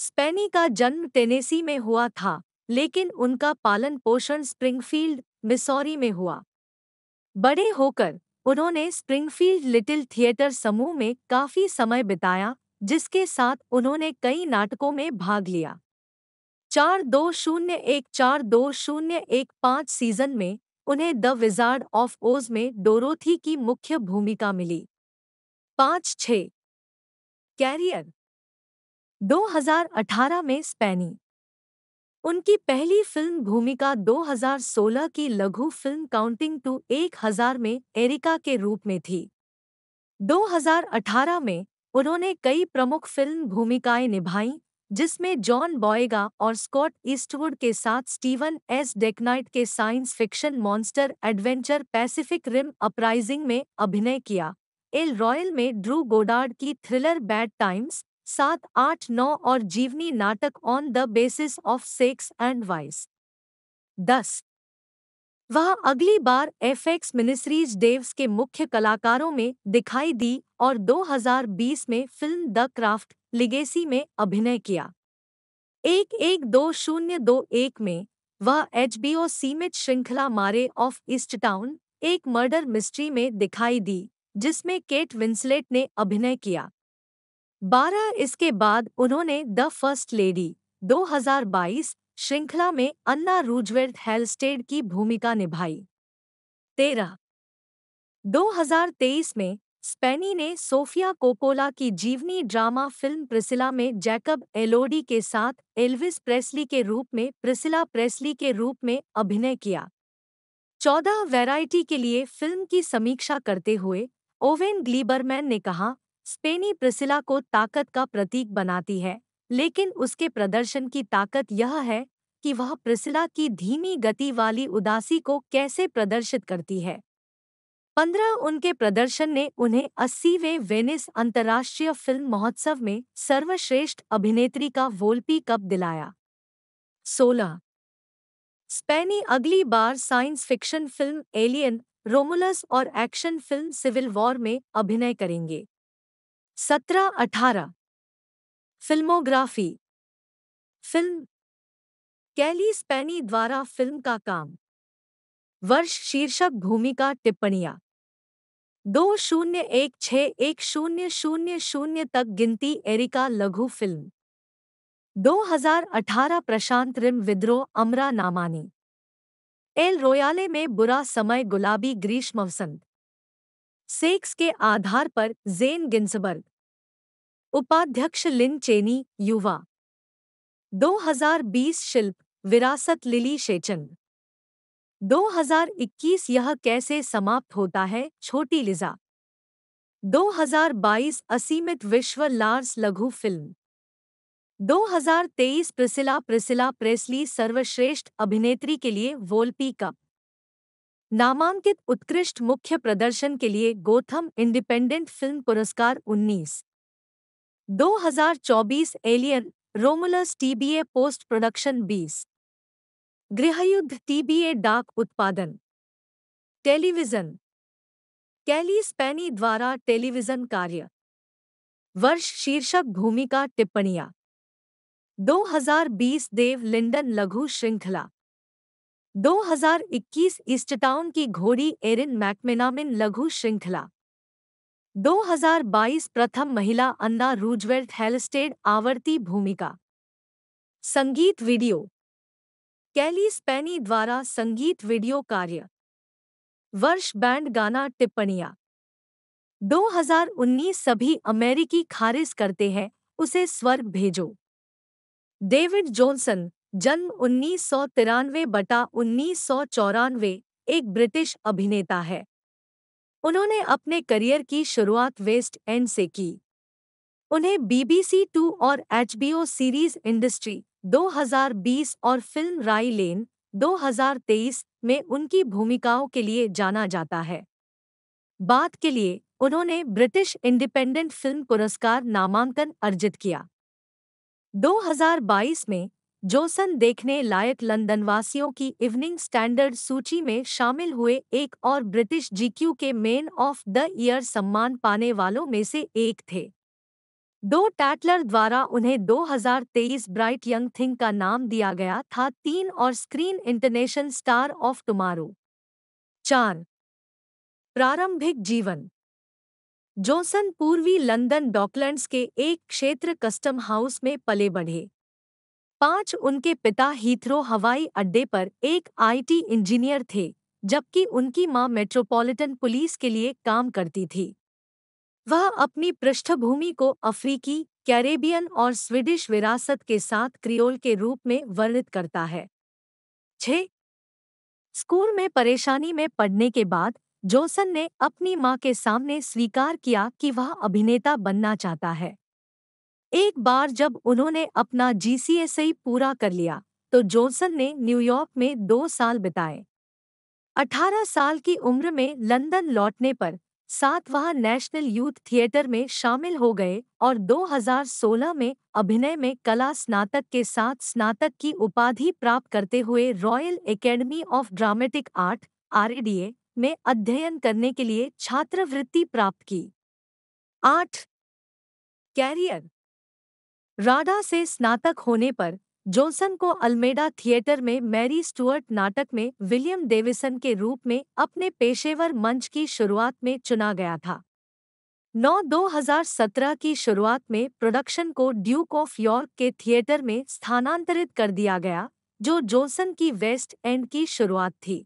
स्पेनी का जन्म टेनेसी में हुआ था लेकिन उनका पालन पोषण स्प्रिंगफील्ड मिसौरी में हुआ बड़े होकर उन्होंने स्प्रिंगफील्ड लिटिल थिएटर समूह में काफी समय बिताया जिसके साथ उन्होंने कई नाटकों में भाग लिया चार दो शून्य एक चार दो शून्य एक पाँच सीजन में उन्हें द विजार्ड ऑफ ओज में डोरोथी की मुख्य भूमिका मिली पाँच छ कैरियर 2018 में स्पेनी उनकी पहली फिल्म भूमिका 2016 की लघु फिल्म काउंटिंग टू 1000 में एरिका के रूप में थी 2018 में उन्होंने कई प्रमुख फिल्म भूमिकाएं निभाईं जिसमें जॉन बॉयगा और स्कॉट ईस्टवुड के साथ स्टीवन एस डेकनाइट के science fiction monster adventure Pacific Rim Uprising में अभिनय किया एल रॉयल में ड्रू गोडार्ड की थ्रिलर बैड टाइम्स सात आठ नौ और जीवनी नाटक On the Basis of Sex and Vice दस वह अगली बार एफ एक्स मिनिस्ट्रीज डेव्स के मुख्य कलाकारों में दिखाई दी और 2020 में फिल्म द क्राफ्ट लिगेसी में अभिनय किया एक एक दो शून्य दो एक में वह एच बी ओ सीमित श्रृंखला मारे ऑफ ईस्ट टाउन एक मर्डर मिस्ट्री में दिखाई दी जिसमें केट विंसलेट ने अभिनय किया बारह इसके बाद उन्होंने द फर्स्ट लेडी 2022 श्रृंखला में अन्ना रूजवेल्ट हेलस्टेड की भूमिका निभाई तेरह 2023 में स्पेनी ने सोफिया कोपोला की जीवनी ड्रामा फिल्म प्रिसिला में जैकब एलोडी के साथ एल्विस प्रेस्ली के रूप में प्रिसिला प्रेस्ली के रूप में अभिनय किया चौदह वैरायटी के लिए फिल्म की समीक्षा करते हुए ओवेन ग्लीबरमैन ने कहा स्पेनी प्रिसिला को ताकत का प्रतीक बनाती है लेकिन उसके प्रदर्शन की ताकत यह है कि वह प्रिसिला की धीमी गति वाली उदासी को कैसे प्रदर्शित करती है पंद्रह उनके प्रदर्शन ने उन्हें अस्सीवें वेनिस अंतर्राष्ट्रीय फिल्म महोत्सव में सर्वश्रेष्ठ अभिनेत्री का वोल्पी कप दिलाया सोलह स्पेनी अगली बार science fiction film Alien Romulus और एक्शन फिल्म सिविल वॉर में अभिनय करेंगे सत्रह अठारह फिल्मोग्राफी फिल्म कैली स्पेनी द्वारा फिल्म का काम वर्ष शीर्षक भूमिका टिप्पणियां दो शून्य एक छः एक शून्य शून्य शून्य तक गिनती एरिका लघु फिल्म 2018 प्रशांत रिम विद्रोह अमरा नामानी एल रोयाले में बुरा समय गुलाबी ग्रीष्म वसंत सेक्स के आधार पर जेन गिंसबर्ग उपाध्यक्ष लिन चेनी युवा 2020 शिल्प विरासत लिली शेचन 2021 यह कैसे समाप्त होता है छोटी लिजा 2022 असीमित विश्व लार्स लघु फिल्म 2023 प्रिसिला प्रिसिला प्रेसली सर्वश्रेष्ठ अभिनेत्री के लिए वोल्पी कप नामांकित उत्कृष्ट मुख्य प्रदर्शन के लिए गोथम इंडिपेंडेंट फिल्म पुरस्कार 19 2024 Alien Romulus TBA post production 20 गृहयुद्ध टीबीए डाक उत्पादन टेलीविजन कैली स्पेनी द्वारा टेलीविजन कार्य वर्ष शीर्षक भूमिका टिप्पणियां 2020 देव लिंडन लघु श्रृंखला 2021 ईस्टटाउन की घोड़ी एरिन मैकमेनामिन लघु श्रृंखला 2022 प्रथम महिला अन्ना रूजवेल्ट हेलस्टेड आवर्ती भूमिका संगीत वीडियो कैली स्पेनी द्वारा संगीत वीडियो कार्य वर्ष बैंड गाना टिप्पणियां 2019 सभी अमेरिकी खारिज करते हैं उसे स्वर्ग भेजो डेविड जॉनसन जन्म उन्नीस सौ तिरानवे बटा उन्नीस सौ चौरानवे एक ब्रिटिश अभिनेता है उन्होंने अपने करियर की शुरुआत वेस्ट एंड से की उन्हें बीबीसी टू और एचबीओ सीरीज इंडस्ट्री 2020 और फिल्म राई लेन 2023 में उनकी भूमिकाओं के लिए जाना जाता है बात के लिए उन्होंने ब्रिटिश इंडिपेंडेंट फिल्म पुरस्कार नामांकन अर्जित किया 2022 में जोसन देखने लायक लंदनवासियों की इवनिंग स्टैंडर्ड सूची में शामिल हुए एक और ब्रिटिश जीक्यू के मेन ऑफ द ईयर सम्मान पाने वालों में से एक थे दो टैटलर द्वारा उन्हें 2023 ब्राइट यंग थिंग का नाम दिया गया था तीन और Screen International Star of Tomorrow चार प्रारंभिक जीवन जॉनसन पूर्वी लंदन डॉकलैंड्स के एक क्षेत्र कस्टम हाउस में पले बढ़े पांच उनके पिता हीथ्रो हवाई अड्डे पर एक आईटी इंजीनियर थे जबकि उनकी मां मेट्रोपॉलिटन पुलिस के लिए काम करती थी वह अपनी पृष्ठभूमि को अफ्रीकी कैरेबियन और स्वीडिश विरासत के साथ क्रियोल के रूप में वर्णित करता है छः स्कूल में परेशानी में पढ़ने के बाद जोसन ने अपनी मां के सामने स्वीकार किया कि वह अभिनेता बनना चाहता है एक बार जब उन्होंने अपना जीसीएसई पूरा कर लिया तो जोसन ने न्यूयॉर्क में दो साल बिताए 18 साल की उम्र में लंदन लौटने पर साथ वह नेशनल यूथ थिएटर में शामिल हो गए और 2016 में अभिनय में कला स्नातक के साथ स्नातक की उपाधि प्राप्त करते हुए Royal Academy of Dramatic Art आर में अध्ययन करने के लिए छात्रवृत्ति प्राप्त की आठ कैरियर राडा से स्नातक होने पर जॉनसन को अल्मेडा थिएटर में मैरी स्टुअर्ट नाटक में विलियम डेविसन के रूप में अपने पेशेवर मंच की शुरुआत में चुना गया था नौ 2017 की शुरुआत में प्रोडक्शन को ड्यूक ऑफ यॉर्क के थिएटर में स्थानांतरित कर दिया गया जो जॉनसन की वेस्ट एंड की शुरुआत थी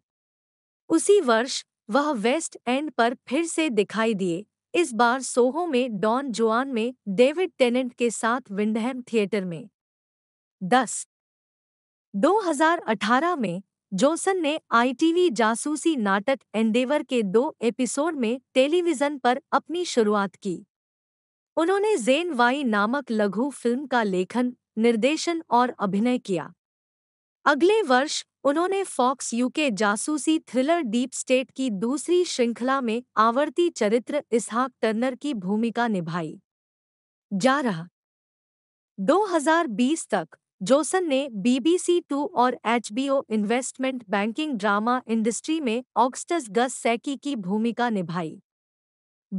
उसी वर्ष वह वेस्ट एंड पर फिर से दिखाई दिए इस बार सोहो में डॉन जुआन में डेविड टेनेंट के साथ विंडहम थिएटर में दस 2018 में जॉनसन ने आईटीवी जासूसी नाटक एंडेवर के दो एपिसोड में टेलीविजन पर अपनी शुरुआत की उन्होंने जेन वाई नामक लघु फिल्म का लेखन निर्देशन और अभिनय किया अगले वर्ष उन्होंने फॉक्स यूके जासूसी थ्रिलर डीप स्टेट की दूसरी श्रृंखला में आवर्ती चरित्र इसहाक टर्नर की भूमिका निभाई जा रहा 2020 तक जोसन ने बीबीसी टू और HBO investment banking drama industry में ऑक्स्टस गस सैकी की भूमिका निभाई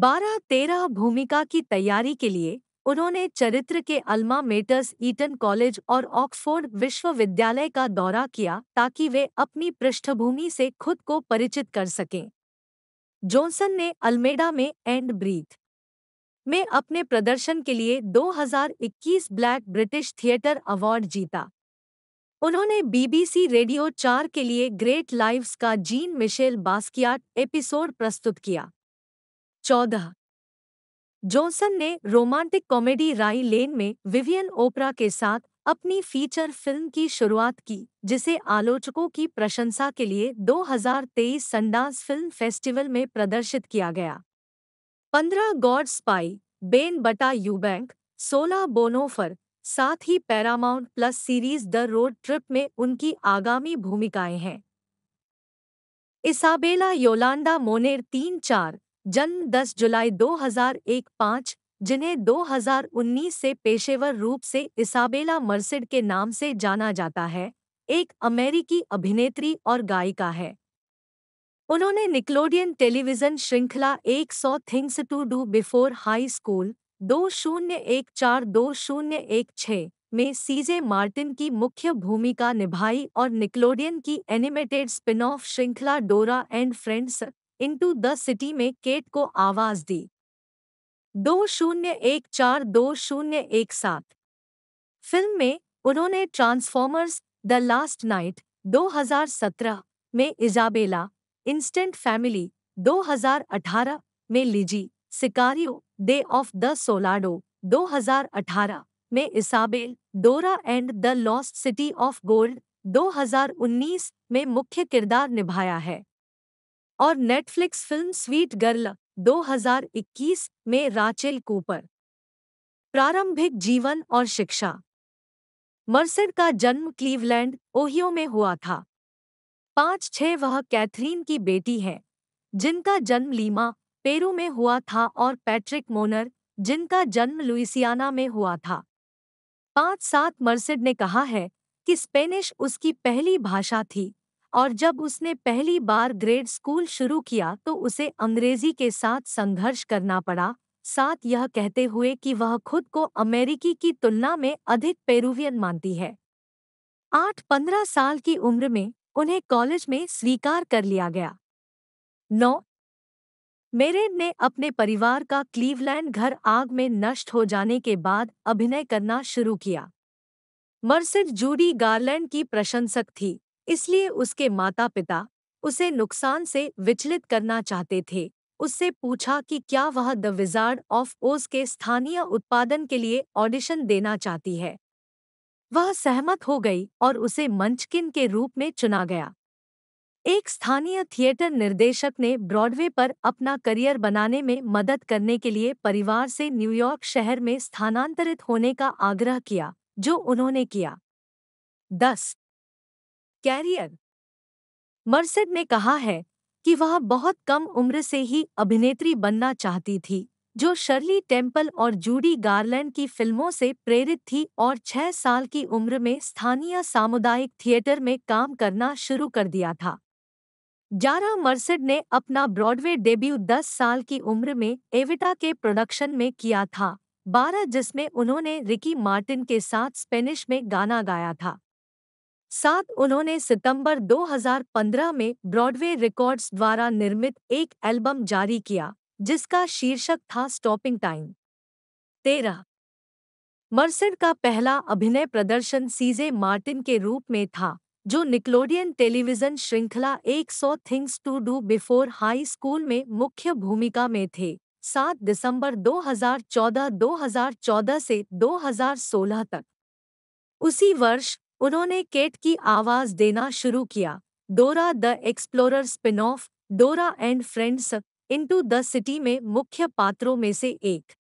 बारह तेरह भूमिका की तैयारी के लिए उन्होंने चरित्र के अल्मा मेटर्स ईटन कॉलेज और ऑक्सफोर्ड विश्वविद्यालय का दौरा किया ताकि वे अपनी पृष्ठभूमि से खुद को परिचित कर सकें जॉनसन ने अल्मेडा में एंड ब्रीथ में अपने प्रदर्शन के लिए 2021 ब्लैक ब्रिटिश थिएटर अवार्ड जीता उन्होंने बीबीसी रेडियो चार के लिए ग्रेट लाइव्स का जीन मिशेल बास्कियाट एपिसोड प्रस्तुत किया चौदह जॉनसन ने रोमांटिक कॉमेडी राई लेन में विवियन ओपरा के साथ अपनी फीचर फिल्म की शुरुआत की जिसे आलोचकों की प्रशंसा के लिए 2023 संडास फिल्म फेस्टिवल में प्रदर्शित किया गया पंद्रह गॉड स्पाई बेन बटा यूबैंक सोलह बोनोफर साथ ही Paramount plus series the road trip में उनकी आगामी भूमिकाएं हैं इसाबेला योलांडा मोनेर तीन चार जन्म 10 जुलाई 2001 पाँच जिन्हें 2019 से पेशेवर रूप से इसाबेला मर्सिड के नाम से जाना जाता है एक अमेरिकी अभिनेत्री और गायिका है उन्होंने निकलोडियन टेलीविजन श्रृंखला 100 things to do before high school दो शून्य एक चार दो शून्य एक छः में सीजे मार्टिन की मुख्य भूमिका निभाई और निकलोडियन की एनिमेटेड स्पिन ऑफ श्रृंखला Dora and friends into the city में केट को आवाज दी दो शून्य एक चार दो शून्य एक सात फिल्म में उन्होंने ट्रांसफॉर्मर्स द लास्ट नाइट 2017 में इजाबेला इंस्टेंट फैमिली 2018 में Lizzie Sicario day of the Soldado 2018 में Isabel Dora and the lost city of gold 2019 में मुख्य किरदार निभाया है और नेटफ्लिक्स फिल्म स्वीट गर्ल 2021 में राचेल कूपर प्रारंभिक जीवन और शिक्षा मर्सर का जन्म क्लीवलैंड ओहियो में हुआ था पाँच छः वह कैथरीन की बेटी हैं जिनका जन्म लीमा पेरू में हुआ था और पैट्रिक मोनर जिनका जन्म लुइसियाना में हुआ था पाँच सात मर्सिड ने कहा है कि स्पेनिश उसकी पहली भाषा थी और जब उसने पहली बार ग्रेड स्कूल शुरू किया तो उसे अंग्रेजी के साथ संघर्ष करना पड़ा साथ यह कहते हुए कि वह खुद को अमेरिकी की तुलना में अधिक पेरुवियन मानती है आठ पंद्रह साल की उम्र में उन्हें कॉलेज में स्वीकार कर लिया गया नौ मेरेन ने अपने परिवार का क्लीवलैंड घर आग में नष्ट हो जाने के बाद अभिनय करना शुरू किया मर्सिड जूडी गार्लैंड की प्रशंसक थी इसलिए उसके माता पिता उसे नुकसान से विचलित करना चाहते थे उससे पूछा कि क्या वह द विजार्ड ऑफ ओज के स्थानीय उत्पादन के लिए ऑडिशन देना चाहती है वह सहमत हो गई और उसे मंचकिन के रूप में चुना गया एक स्थानीय थिएटर निर्देशक ने ब्रॉडवे पर अपना करियर बनाने में मदद करने के लिए परिवार से न्यूयॉर्क शहर में स्थानांतरित होने का आग्रह किया जो उन्होंने किया दस कैरियर मर्सेड ने कहा है कि वह बहुत कम उम्र से ही अभिनेत्री बनना चाहती थी जो शर्ली टेम्पल और जूडी गार्लैंड की फिल्मों से प्रेरित थी और छह साल की उम्र में स्थानीय सामुदायिक थिएटर में काम करना शुरू कर दिया था जारा मर्सिड ने अपना ब्रॉडवे डेब्यू 10 साल की उम्र में एविटा के प्रोडक्शन में किया था 12 जिसमें उन्होंने रिकी मार्टिन के साथ स्पेनिश में गाना गाया था साथ उन्होंने सितंबर 2015 में ब्रॉडवे रिकॉर्ड्स द्वारा निर्मित एक एल्बम जारी किया जिसका शीर्षक था स्टॉपिंग टाइम तेरह मर्सिड का पहला अभिनय प्रदर्शन सीजे मार्टिन के रूप में था जो निकलोडियन टेलीविजन श्रृंखला 100 things to do before high school में मुख्य भूमिका में थे 7 दिसंबर 2014 2014 से 2016 तक उसी वर्ष उन्होंने केट की आवाज देना शुरू किया Dora the explorer spin off Dora and friends into the city में मुख्य पात्रों में से एक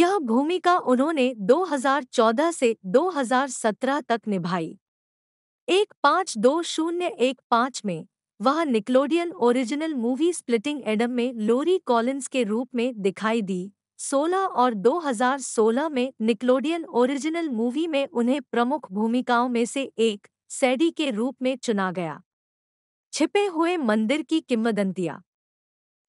यह भूमिका उन्होंने 2014 से 2017 तक निभाई एक पाँच दो शून्य एक पाँच में वह Nickelodeon original movie splitting Adam में लोरी कॉलिन्स के रूप में दिखाई दी 16 और 2016 में निकलोडियन ओरिजिनल मूवी में उन्हें प्रमुख भूमिकाओं में से एक सैडी के रूप में चुना गया छिपे हुए मंदिर की किम्वदंतियाँ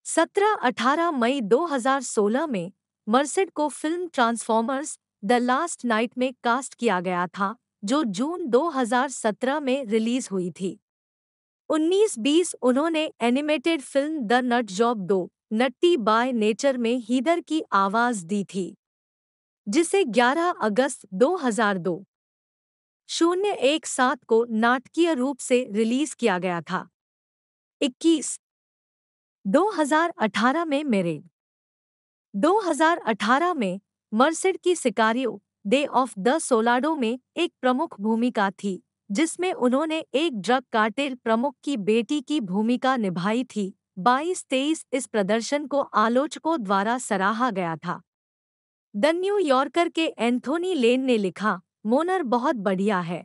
17-18 मई 2016 में मर्सिड को film transformers the last knight में कास्ट किया गया था जो जून 2017 में रिलीज हुई थी 19-20 उन्होंने animated film the nut job दो नट्टी बाय नेचर में हीदर की आवाज दी थी जिसे 11 अगस्त 2002 शून्य एक सात को नाटकीय रूप से रिलीज किया गया था 21 2018 में मेरेड 2018 में मर्सिड की Sicario day of the Soldado में एक प्रमुख भूमिका थी जिसमें उन्होंने एक ड्रग कार्टेल प्रमुख की बेटी की भूमिका निभाई थी 22 तेईस इस प्रदर्शन को आलोचकों द्वारा सराहा गया था द न्यूयॉर्कर के एंथोनी लेन ने लिखा मोनर बहुत बढ़िया है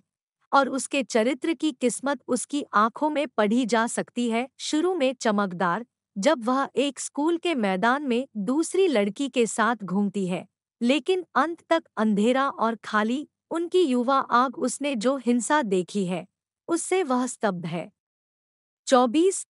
और उसके चरित्र की किस्मत उसकी आंखों में पढ़ी जा सकती है शुरू में चमकदार जब वह एक स्कूल के मैदान में दूसरी लड़की के साथ घूमती है लेकिन अंत तक अंधेरा और खाली उनकी युवा आग उसने जो हिंसा देखी है उससे वह स्तब्ध है चौबीस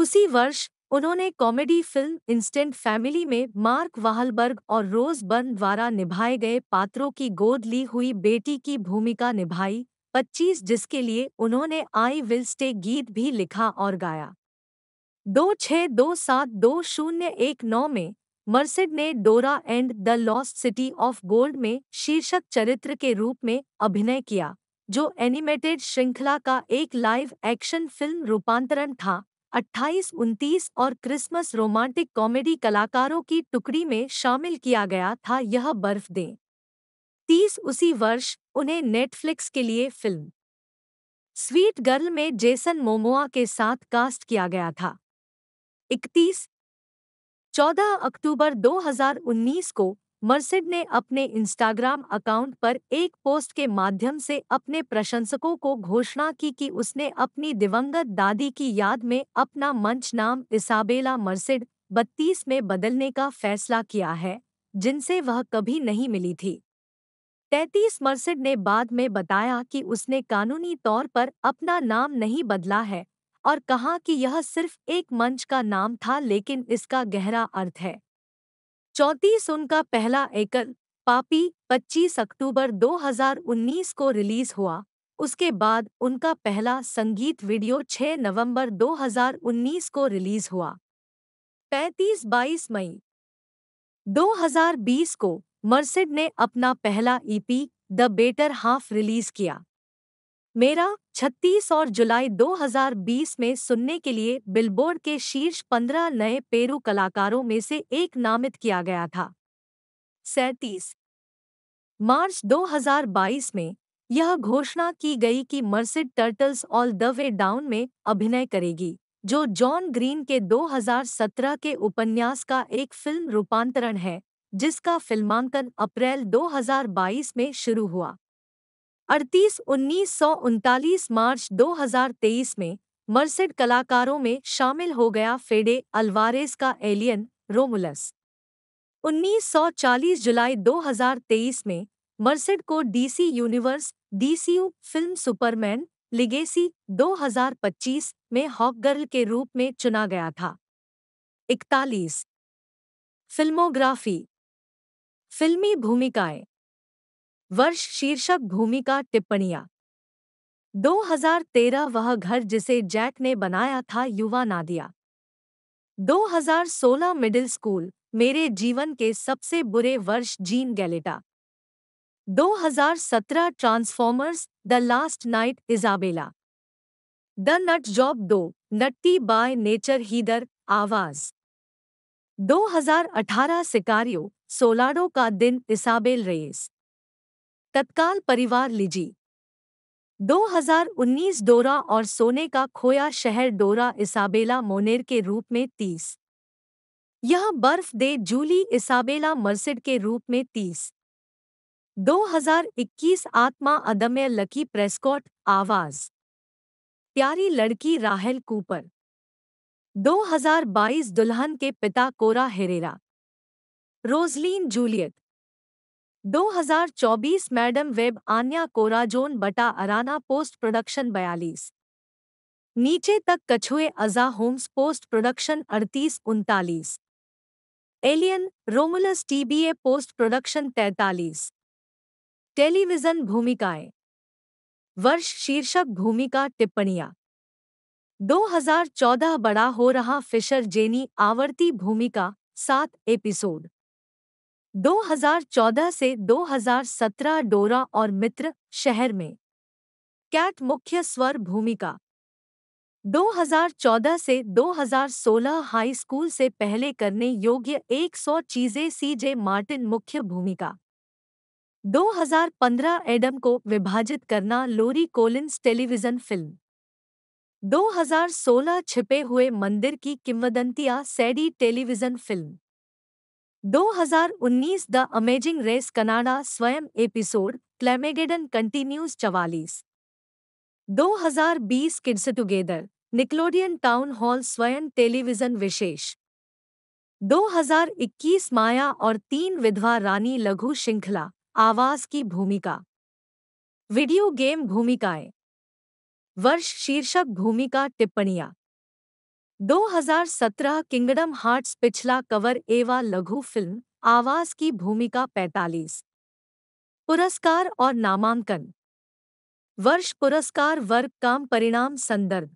उसी वर्ष उन्होंने कॉमेडी फिल्म इंस्टेंट फैमिली में मार्क वाहलबर्ग और रोज बर्न द्वारा निभाए गए पात्रों की गोद ली हुई बेटी की भूमिका निभाई 25 जिसके लिए उन्होंने आई विल स्टे गीत भी लिखा और गाया दो छः दो सात दो शून्य एक नौ में मर्सिड ने Dora and the lost city of gold में शीर्षक चरित्र के रूप में अभिनय किया जो एनिमेटेड श्रृंखला का एक लाइव एक्शन फिल्म रूपांतरण था 28, 29 और क्रिसमस रोमांटिक कॉमेडी कलाकारों की टुकड़ी में शामिल किया गया था यह बर्फ दें तीस उसी वर्ष उन्हें नेटफ्लिक्स के लिए फिल्म स्वीट गर्ल में जेसन मोमोआ के साथ कास्ट किया गया था इकतीस चौदह अक्टूबर 2019 को मर्सिड ने अपने इंस्टाग्राम अकाउंट पर एक पोस्ट के माध्यम से अपने प्रशंसकों को घोषणा की कि उसने अपनी दिवंगत दादी की याद में अपना मंच नाम इसाबेला मर्सिड बत्तीस में बदलने का फैसला किया है जिनसे वह कभी नहीं मिली थी तैतीस मर्सिड ने बाद में बताया कि उसने कानूनी तौर पर अपना नाम नहीं बदला है और कहा कि यह सिर्फ एक मंच का नाम था लेकिन इसका गहरा अर्थ है चौंतीस उनका पहला एकल पापी 25 अक्टूबर 2019 को रिलीज हुआ उसके बाद उनका पहला संगीत वीडियो 6 नवंबर 2019 को रिलीज हुआ 35 बाईस मई 2020 को मर्सिड ने अपना पहला EP the better half release किया मेरा छत्तीस और जुलाई 2020 में सुनने के लिए बिलबोर्ड के शीर्ष 15 नए पेरू कलाकारों में से एक नामित किया गया था सैंतीस मार्च 2022 में यह घोषणा की गई कि Merced Turtles all the way down में अभिनय करेगी जो जॉन ग्रीन के 2017 के उपन्यास का एक फिल्म रूपांतरण है जिसका फिल्मांकन अप्रैल 2022 में शुरू हुआ अड़तीस उन्नीस सौ उनतालीस मार्च 2023 में मर्सिड कलाकारों में शामिल हो गया फेडे अल्वारेस का एलियन रोमुलस 1940 जुलाई 2023 में मर्सिड को DC universe DCU film Superman legacy 2025 में हॉकगर्ल के रूप में चुना गया था इकतालीस फिल्मोग्राफी फिल्मी भूमिकाएं वर्ष शीर्षक भूमिका टिप्पणियां 2013 वह घर जिसे जैक ने बनाया था युवा नादिया 2016 मिडिल स्कूल मेरे जीवन के सबसे बुरे वर्ष Jean Galleta 2017 transformers the last knight Isabella the nut job दो नट्टी बाय नेचर हीदर आवाज 2018 सिकारियो सोलाडो का दिन इसाबेल रेस तत्काल परिवार लीजी 2019 डोरा और सोने का खोया शहर डोरा इसाबेला मोनेर के रूप में 30 यह बर्फ दे जूली इसाबेला मर्सिड के रूप में 30 2021 आत्मा अदम्य लकी प्रेस्कॉट आवाज़ प्यारी लड़की राहल कूपर 2022 दुल्हन के पिता Cora Herrera Rosaline Juliet 2024 Madame Web Anya Corazon बटा अराना पोस्ट प्रोडक्शन बयालीस नीचे तक कछुए अजा होम्स पोस्ट प्रोडक्शन अड़तीस उनतालीस Alien Romulus TBA post production तैतालीस टेलीविजन भूमिकाएं वर्ष शीर्षक भूमिका टिप्पणियां 2014 बड़ा हो रहा फिशर जेनी आवर्ती भूमिका सात एपिसोड 2014 से 2017 डोरा और मित्र शहर में कैट मुख्य स्वर भूमिका 2014 से 2016 हाई स्कूल से पहले करने योग्य 100 चीजें सीजे मार्टिन मुख्य भूमिका 2015 एडम को विभाजित करना लोरी कोलिंस टेलीविजन फिल्म 2016 छिपे हुए मंदिर की किंवदंतियां Sadie television film 2019 the amazing race Canada स्वयं एपिसोड क्लेमेगेडन कंटिन्यूज चवालीस 2020 kids together Nickelodeon town hall स्वयं टेलीविजन विशेष 2021 माया और तीन विधवा रानी लघु श्रृंखला आवास की भूमिका वीडियो गेम भूमिकाएं वर्ष शीर्षक भूमिका टिप्पणियां 2017 किंगडम हार्ट्स पिछला कवर एवा लघु फिल्म आवाज की भूमिका 45 पुरस्कार और नामांकन वर्ष पुरस्कार वर्ग काम परिणाम संदर्भ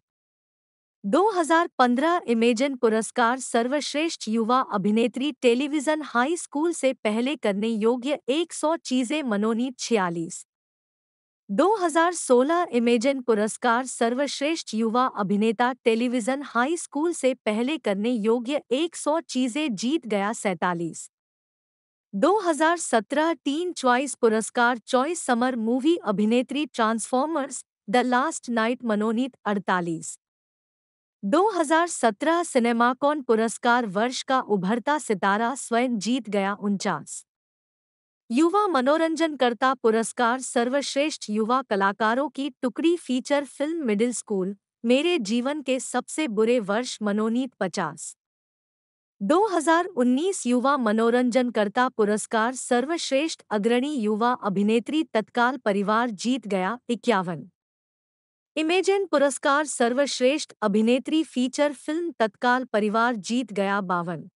2015 इमेजन पुरस्कार सर्वश्रेष्ठ युवा अभिनेत्री टेलीविजन हाई स्कूल से पहले करने योग्य 100 चीजें मनोनीत छियालीस 2016 इमेजन पुरस्कार सर्वश्रेष्ठ युवा अभिनेता टेलीविजन हाई स्कूल से पहले करने योग्य 100 चीजें जीत गया सैतालीस 2017 टीन चॉइस पुरस्कार चॉइस समर मूवी अभिनेत्री ट्रांसफॉर्मर्स द लास्ट नाइट मनोनीत 48 2017 सिनेमाकॉन पुरस्कार वर्ष का उभरता सितारा स्वयं जीत गया उनचास युवा मनोरंजन करता पुरस्कार सर्वश्रेष्ठ युवा कलाकारों की टुकड़ी फीचर फिल्म मिडिल स्कूल मेरे जीवन के सबसे बुरे वर्ष मनोनीत पचास 2019 युवा मनोरंजन करता पुरस्कार सर्वश्रेष्ठ अग्रणी युवा अभिनेत्री तत्काल परिवार जीत गया इक्यावन इमेजन पुरस्कार सर्वश्रेष्ठ अभिनेत्री फीचर फिल्म तत्काल परिवार जीत गया बावन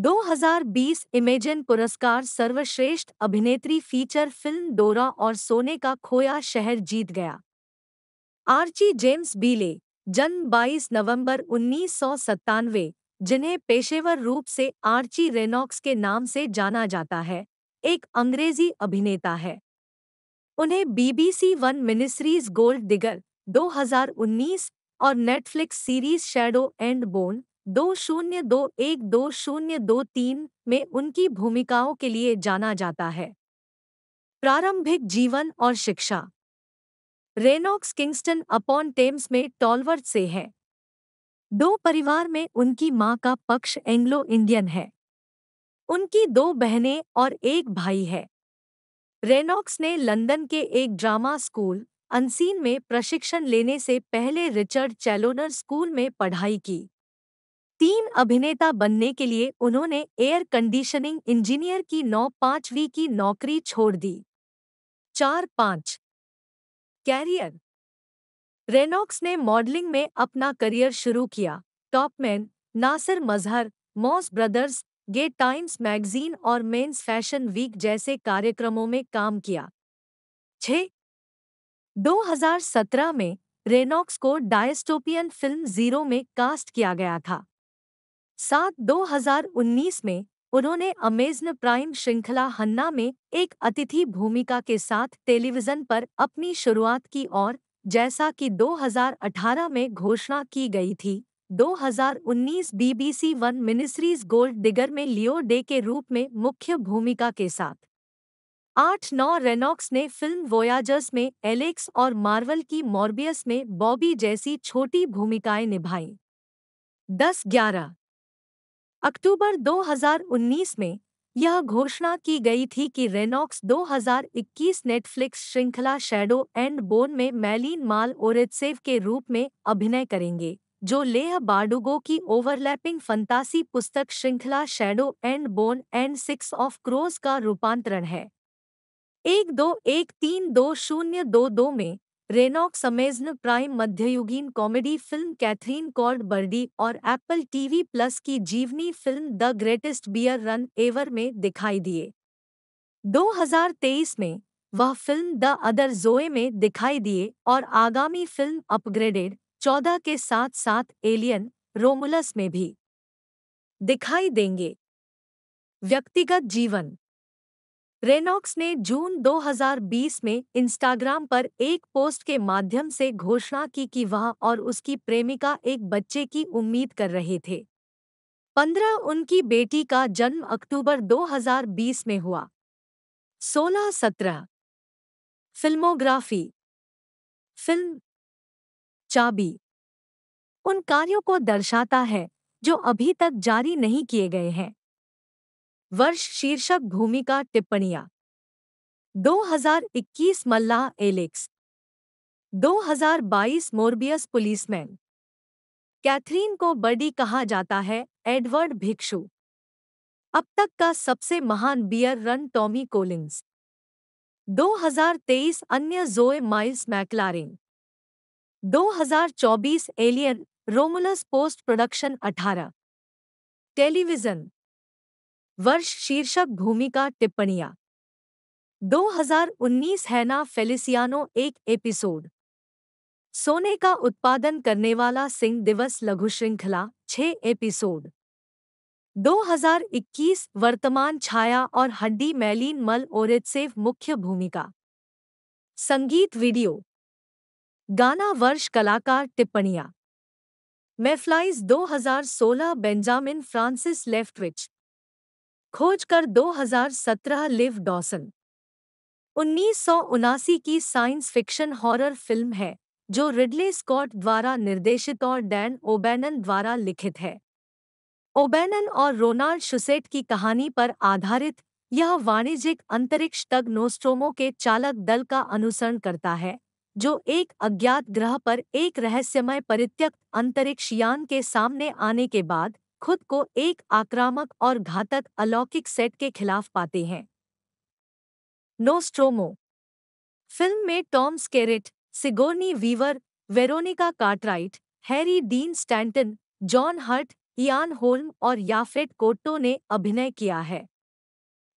2020 इमेजन पुरस्कार सर्वश्रेष्ठ अभिनेत्री फीचर फिल्म डोरा और सोने का खोया शहर जीत गया आर्ची जेम्स बीले जन्म 22 नवंबर उन्नीस जिन्हें पेशेवर रूप से आर्ची रेनॉक्स के नाम से जाना जाता है एक अंग्रेजी अभिनेता है उन्हें BBC one miniseries gold digger 2019 और Netflix series shadow and bone दो शून्य दो एक दो शून्य दो तीन में उनकी भूमिकाओं के लिए जाना जाता है प्रारंभिक जीवन और शिक्षा रेनॉक्स किंगस्टन अपॉन टेम्स में टॉलवर्ट से है दो परिवार में उनकी मां का पक्ष एंग्लो इंडियन है उनकी दो बहनें और एक भाई है रेनॉक्स ने लंदन के एक ड्रामा स्कूल अनसीन में प्रशिक्षण लेने से पहले रिचर्ड चैलोनर स्कूल में पढ़ाई की तीन अभिनेता बनने के लिए उन्होंने एयर कंडीशनिंग इंजीनियर की नौ पांचवी की नौकरी छोड़ दी चार पाँच कैरियर रेनॉक्स ने मॉडलिंग में अपना करियर शुरू किया Topman Nasir Mazhar Moss brothers gay times magazine और मेन्स फैशन वीक जैसे कार्यक्रमों में काम किया छ 2017 में रेनॉक्स को डायस्टोपियन फिल्म जीरो में कास्ट किया गया था सात 2019 में उन्होंने अमेजन प्राइम श्रृंखला हन्ना में एक अतिथि भूमिका के साथ टेलीविजन पर अपनी शुरुआत की और जैसा कि 2018 में घोषणा की गई थी 2019 BBC one miniseries gold digger में लियो डे के रूप में मुख्य भूमिका के साथ आठ नौ रेनॉक्स ने फिल्म वोयाजर्स में एलेक्स और मार्वल की मॉर्बियस में बॉबी जैसी छोटी भूमिकाएं निभाई दस ग्यारह अक्टूबर 2019 में यह घोषणा की गई थी कि रेनॉक्स 2021 नेटफ्लिक्स श्रृंखला शैडो एंड बोन में मैलिन माल ओरेत्सेव के रूप में अभिनय करेंगे जो लेह बाडुगो की ओवरलैपिंग फंतासी पुस्तक श्रृंखला shadow and bone and six of crows का रूपांतरण है एक दो एक तीन दो शून्य दो दो में रेनॉक समेजन प्राइम मध्ययुगीन comedy film Catherine called Birdy और एप्पल टीवी प्लस की जीवनी फिल्म the greatest beer run ever में दिखाई दिए 2023 में वह फिल्म द अदर जोए में दिखाई दिए और आगामी फिल्म अपग्रेडेड 14 के साथ साथ एलियन रोमुलस में भी दिखाई देंगे व्यक्तिगत जीवन रेनॉक्स ने जून 2020 में इंस्टाग्राम पर एक पोस्ट के माध्यम से घोषणा की कि वह और उसकी प्रेमिका एक बच्चे की उम्मीद कर रहे थे पंद्रह उनकी बेटी का जन्म अक्टूबर 2020 में हुआ सोलह सत्रह फिल्मोग्राफी फिल्म चाबी उन कार्यों को दर्शाता है जो अभी तक जारी नहीं किए गए हैं वर्ष शीर्षक भूमिका टिप्पणियां 2021 मल्लाह एलेक्स 2022 मोर्बियस पुलिसमैन कैथरीन को बर्डी कहा जाता है एडवर्ड भिक्षु अब तक का सबसे महान बियर रन टॉमी कोलिंग्स 2023 अन्य Joe Miles McLaren 2024 Alien Romulus post production 18 television वर्ष शीर्षक भूमिका टिप्पणियां 2019 है ना फेलिसियानो एक एपिसोड सोने का उत्पादन करने वाला सिंह दिवस लघु श्रृंखला छ एपिसोड 2021 वर्तमान छाया और हड्डी मैलिन मल ओरेटसेव मुख्य भूमिका संगीत वीडियो गाना वर्ष कलाकार टिप्पणियां मेफ्लाइज 2016 बेंजामिन फ्रांसिस लेफ्टविच खोज कर 2017 लिव डॉसन उन्नीस की साइंस फिक्शन हॉरर फिल्म है जो रिडले स्कॉट द्वारा निर्देशित और डैन ओबेनन द्वारा लिखित है ओबैनन और रोनाल्ड शुसेट की कहानी पर आधारित यह वाणिज्यिक अंतरिक्ष तग नोस्ट्रोमो के चालक दल का अनुसरण करता है जो एक अज्ञात ग्रह पर एक रहस्यमय परित्यक्त अंतरिक्ष यान के सामने आने के बाद खुद को एक आक्रामक और घातक अलौकिक सेट के खिलाफ पाते हैं नोस्ट्रोमो फिल्म में Tom Skerritt Sigourney Weaver Veronica Cartwright Harry Dean Stanton John Hurt Ian Holm और याफेट कोटो ने अभिनय किया है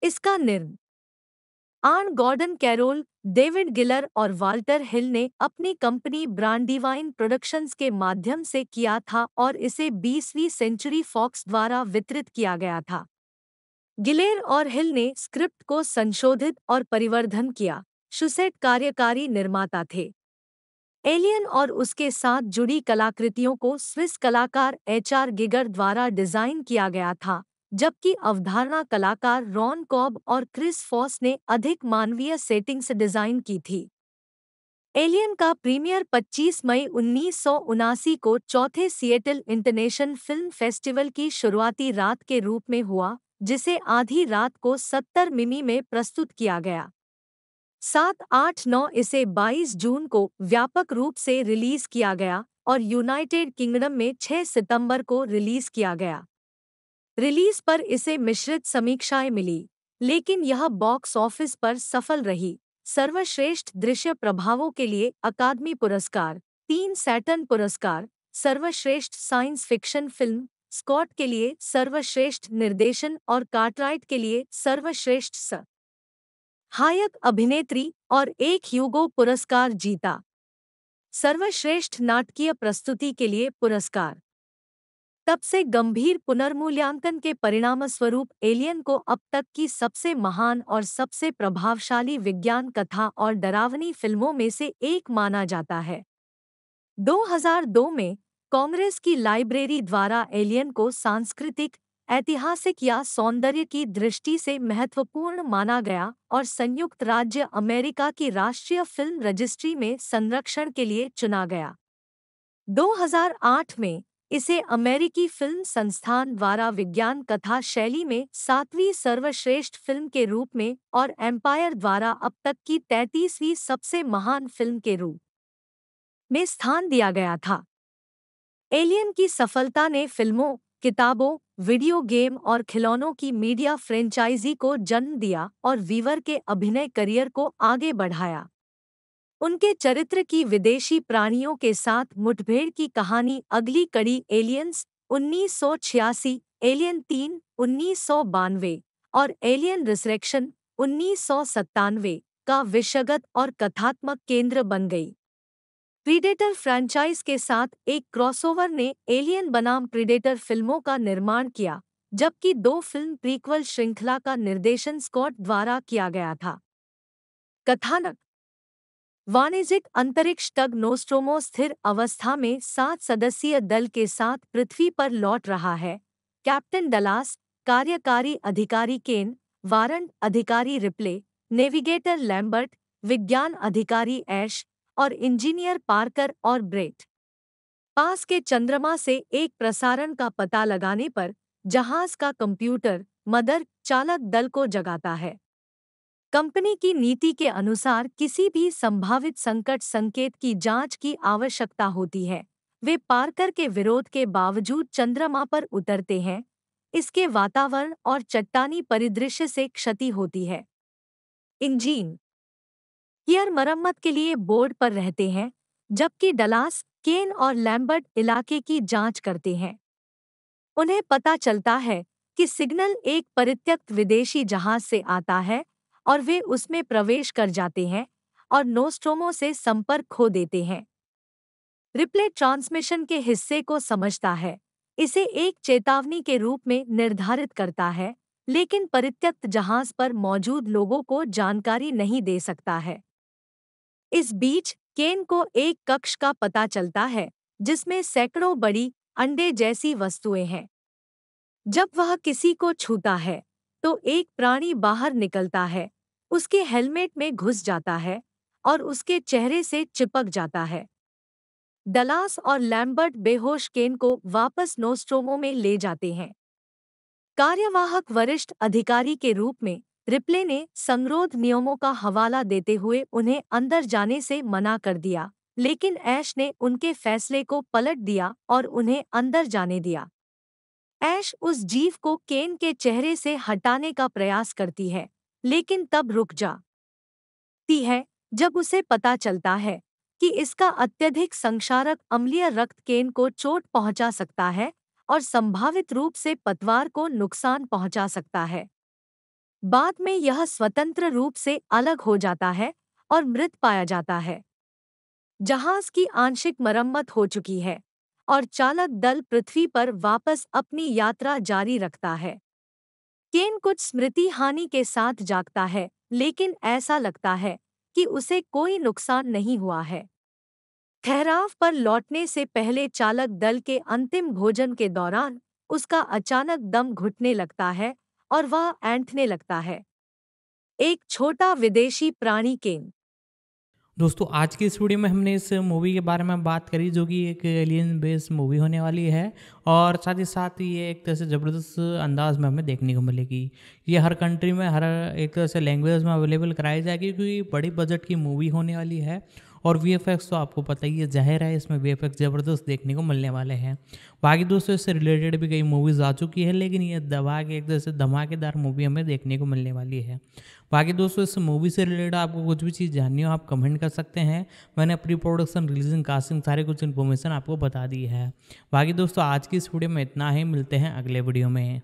इसका निर्म आन गॉर्डन कैरोल डेविड गिलर और वाल्टर हिल ने अपनी कंपनी ब्रांडीवाइन प्रोडक्शंस के माध्यम से किया था और इसे 20वीं सेंचुरी फॉक्स द्वारा वितरित किया गया था गिलेर और हिल ने स्क्रिप्ट को संशोधित और परिवर्धन किया शुसेट कार्यकारी निर्माता थे एलियन और उसके साथ जुड़ी कलाकृतियों को स्विस कलाकार एच आर गिगर द्वारा डिजाइन किया गया था जबकि अवधारणा कलाकार रॉन कॉब और क्रिस फॉस ने अधिक मानवीय सेटिंग्स से डिजाइन की थी एलियन का प्रीमियर 25 मई उन्नीस को चौथे सिएटल इंटरनेशनल फिल्म फेस्टिवल की शुरुआती रात के रूप में हुआ जिसे आधी रात को 70 मिमी में प्रस्तुत किया गया सात आठ नौ इसे 22 जून को व्यापक रूप से रिलीज किया गया और यूनाइटेड किंगडम में 6 सितंबर को रिलीज किया गया रिलीज पर इसे मिश्रित समीक्षाएं मिली लेकिन यह बॉक्स ऑफिस पर सफल रही सर्वश्रेष्ठ दृश्य प्रभावों के लिए अकादमी पुरस्कार तीन सैटर्न पुरस्कार सर्वश्रेष्ठ साइंस फिक्शन फिल्म स्कॉट के लिए सर्वश्रेष्ठ निर्देशन और कार्टराइट के लिए सर्वश्रेष्ठ स हायक अभिनेत्री और एक ह्यूगो पुरस्कार जीता सर्वश्रेष्ठ नाटकीय प्रस्तुति के लिए पुरस्कार तब से गंभीर पुनर्मूल्यांकन के परिणाम स्वरूप एलियन को अब तक की सबसे महान और सबसे प्रभावशाली विज्ञान कथा और डरावनी फिल्मों में से एक माना जाता है 2002 में कांग्रेस की लाइब्रेरी द्वारा एलियन को सांस्कृतिक ऐतिहासिक या सौंदर्य की दृष्टि से महत्वपूर्ण माना गया और संयुक्त राज्य अमेरिका की राष्ट्रीय फिल्म रजिस्ट्री में संरक्षण के लिए चुना गया 2008 में इसे अमेरिकी फिल्म संस्थान द्वारा विज्ञान कथा शैली में सातवीं सर्वश्रेष्ठ फिल्म के रूप में और एम्पायर द्वारा अब तक की तैतीसवीं सबसे महान फिल्म के रूप में स्थान दिया गया था एलियन की सफलता ने फिल्मों किताबों वीडियो गेम और खिलौनों की मीडिया फ्रेंचाइजी को जन्म दिया और वीवर के अभिनय करियर को आगे बढ़ाया उनके चरित्र की विदेशी प्राणियों के साथ मुठभेड़ की कहानी अगली कड़ी एलियंस उन्नीस एलियन तीन उन्नीस और एलियन रिसरेक्शन उन्नीस का विषयगत और कथात्मक केंद्र बन गई प्रीडेटर फ्रेंचाइज के साथ एक क्रॉसओवर ने एलियन बनाम प्रीडेटर फिल्मों का निर्माण किया जबकि दो फिल्म प्रीक्वल श्रृंखला का निर्देशन स्कॉट द्वारा किया गया था कथानक वाणिज्यिक अंतरिक्ष टग नोस्ट्रोमो स्थिर अवस्था में सात सदस्यीय दल के साथ पृथ्वी पर लौट रहा है कैप्टन डलास कार्यकारी अधिकारी केन वारंट अधिकारी रिप्ले नेविगेटर लैम्बर्ट विज्ञान अधिकारी ऐश और इंजीनियर पार्कर और ब्रेट पास के चंद्रमा से एक प्रसारण का पता लगाने पर जहाज का कंप्यूटर मदर चालक दल को जगाता है कंपनी की नीति के अनुसार किसी भी संभावित संकट संकेत की जांच की आवश्यकता होती है वे पार्कर के विरोध के बावजूद चंद्रमा पर उतरते हैं इसके वातावरण और चट्टानी परिदृश्य से क्षति होती है इंजीन गियर मरम्मत के लिए बोर्ड पर रहते हैं जबकि डलास केन और लैम्बर्ट इलाके की जांच करते हैं उन्हें पता चलता है कि सिग्नल एक परित्यक्त विदेशी जहाज से आता है और वे उसमें प्रवेश कर जाते हैं और नोस्ट्रोमो से संपर्क खो देते हैं रिप्ले ट्रांसमिशन के हिस्से को समझता है इसे एक चेतावनी के रूप में निर्धारित करता है लेकिन परित्यक्त जहाज पर मौजूद लोगों को जानकारी नहीं दे सकता है इस बीच केन को एक कक्ष का पता चलता है जिसमें सैकड़ों बड़ी अंडे जैसी वस्तुएं हैं जब वह किसी को छूता है तो एक प्राणी बाहर निकलता है उसके हेलमेट में घुस जाता है और उसके चेहरे से चिपक जाता है डलास और लैम्बर्ट बेहोश केन को वापस नोस्ट्रोमो में ले जाते हैं कार्यवाहक वरिष्ठ अधिकारी के रूप में रिप्ले ने संगरोध नियमों का हवाला देते हुए उन्हें अंदर जाने से मना कर दिया लेकिन ऐश ने उनके फैसले को पलट दिया और उन्हें अंदर जाने दिया ऐश उस जीव को केन के चेहरे से हटाने का प्रयास करती है लेकिन तब रुक जाती है जब उसे पता चलता है कि इसका अत्यधिक संक्षारक अम्लीय रक्त केन को चोट पहुंचा सकता है और संभावित रूप से पतवार को नुकसान पहुंचा सकता है बाद में यह स्वतंत्र रूप से अलग हो जाता है और मृत पाया जाता है जहाज की आंशिक मरम्मत हो चुकी है और चालक दल पृथ्वी पर वापस अपनी यात्रा जारी रखता है केन कुछ स्मृति हानि के साथ जागता है लेकिन ऐसा लगता है कि उसे कोई नुकसान नहीं हुआ है ठहराव पर लौटने से पहले चालक दल के अंतिम भोजन के दौरान उसका अचानक दम घुटने लगता है और वह ऐंठने लगता है एक छोटा विदेशी प्राणी केन दोस्तों आज के इस वीडियो में हमने इस मूवी के बारे में बात करी जो कि एक एलियन बेस्ड मूवी होने वाली है और साथ ही साथ ये एक तरह से ज़बरदस्त अंदाज में हमें देखने को मिलेगी ये हर कंट्री में हर एक तरह से लैंग्वेज में अवेलेबल कराई जाएगी क्योंकि बड़ी बजट की मूवी होने वाली है और वी तो आपको पता ही है जाहिर है इसमें वी ज़बरदस्त देखने को मिलने वाले हैं बाकी दोस्तों इससे रिलेटेड भी कई मूवीज़ आ चुकी है लेकिन ये दबा के एक जैसे धमाकेदार मूवी हमें देखने को मिलने वाली है बाकी दोस्तों इस मूवी से रिलेटेड आपको कुछ भी चीज़ जाननी हो आप कमेंट कर सकते हैं मैंने प्री प्रोडक्शन रिलीजिंग कास्टिंग सारे कुछ इन्फॉर्मेशन आपको बता दी है बाकी दोस्तों आज की इस वीडियो में इतना ही मिलते हैं अगले वीडियो में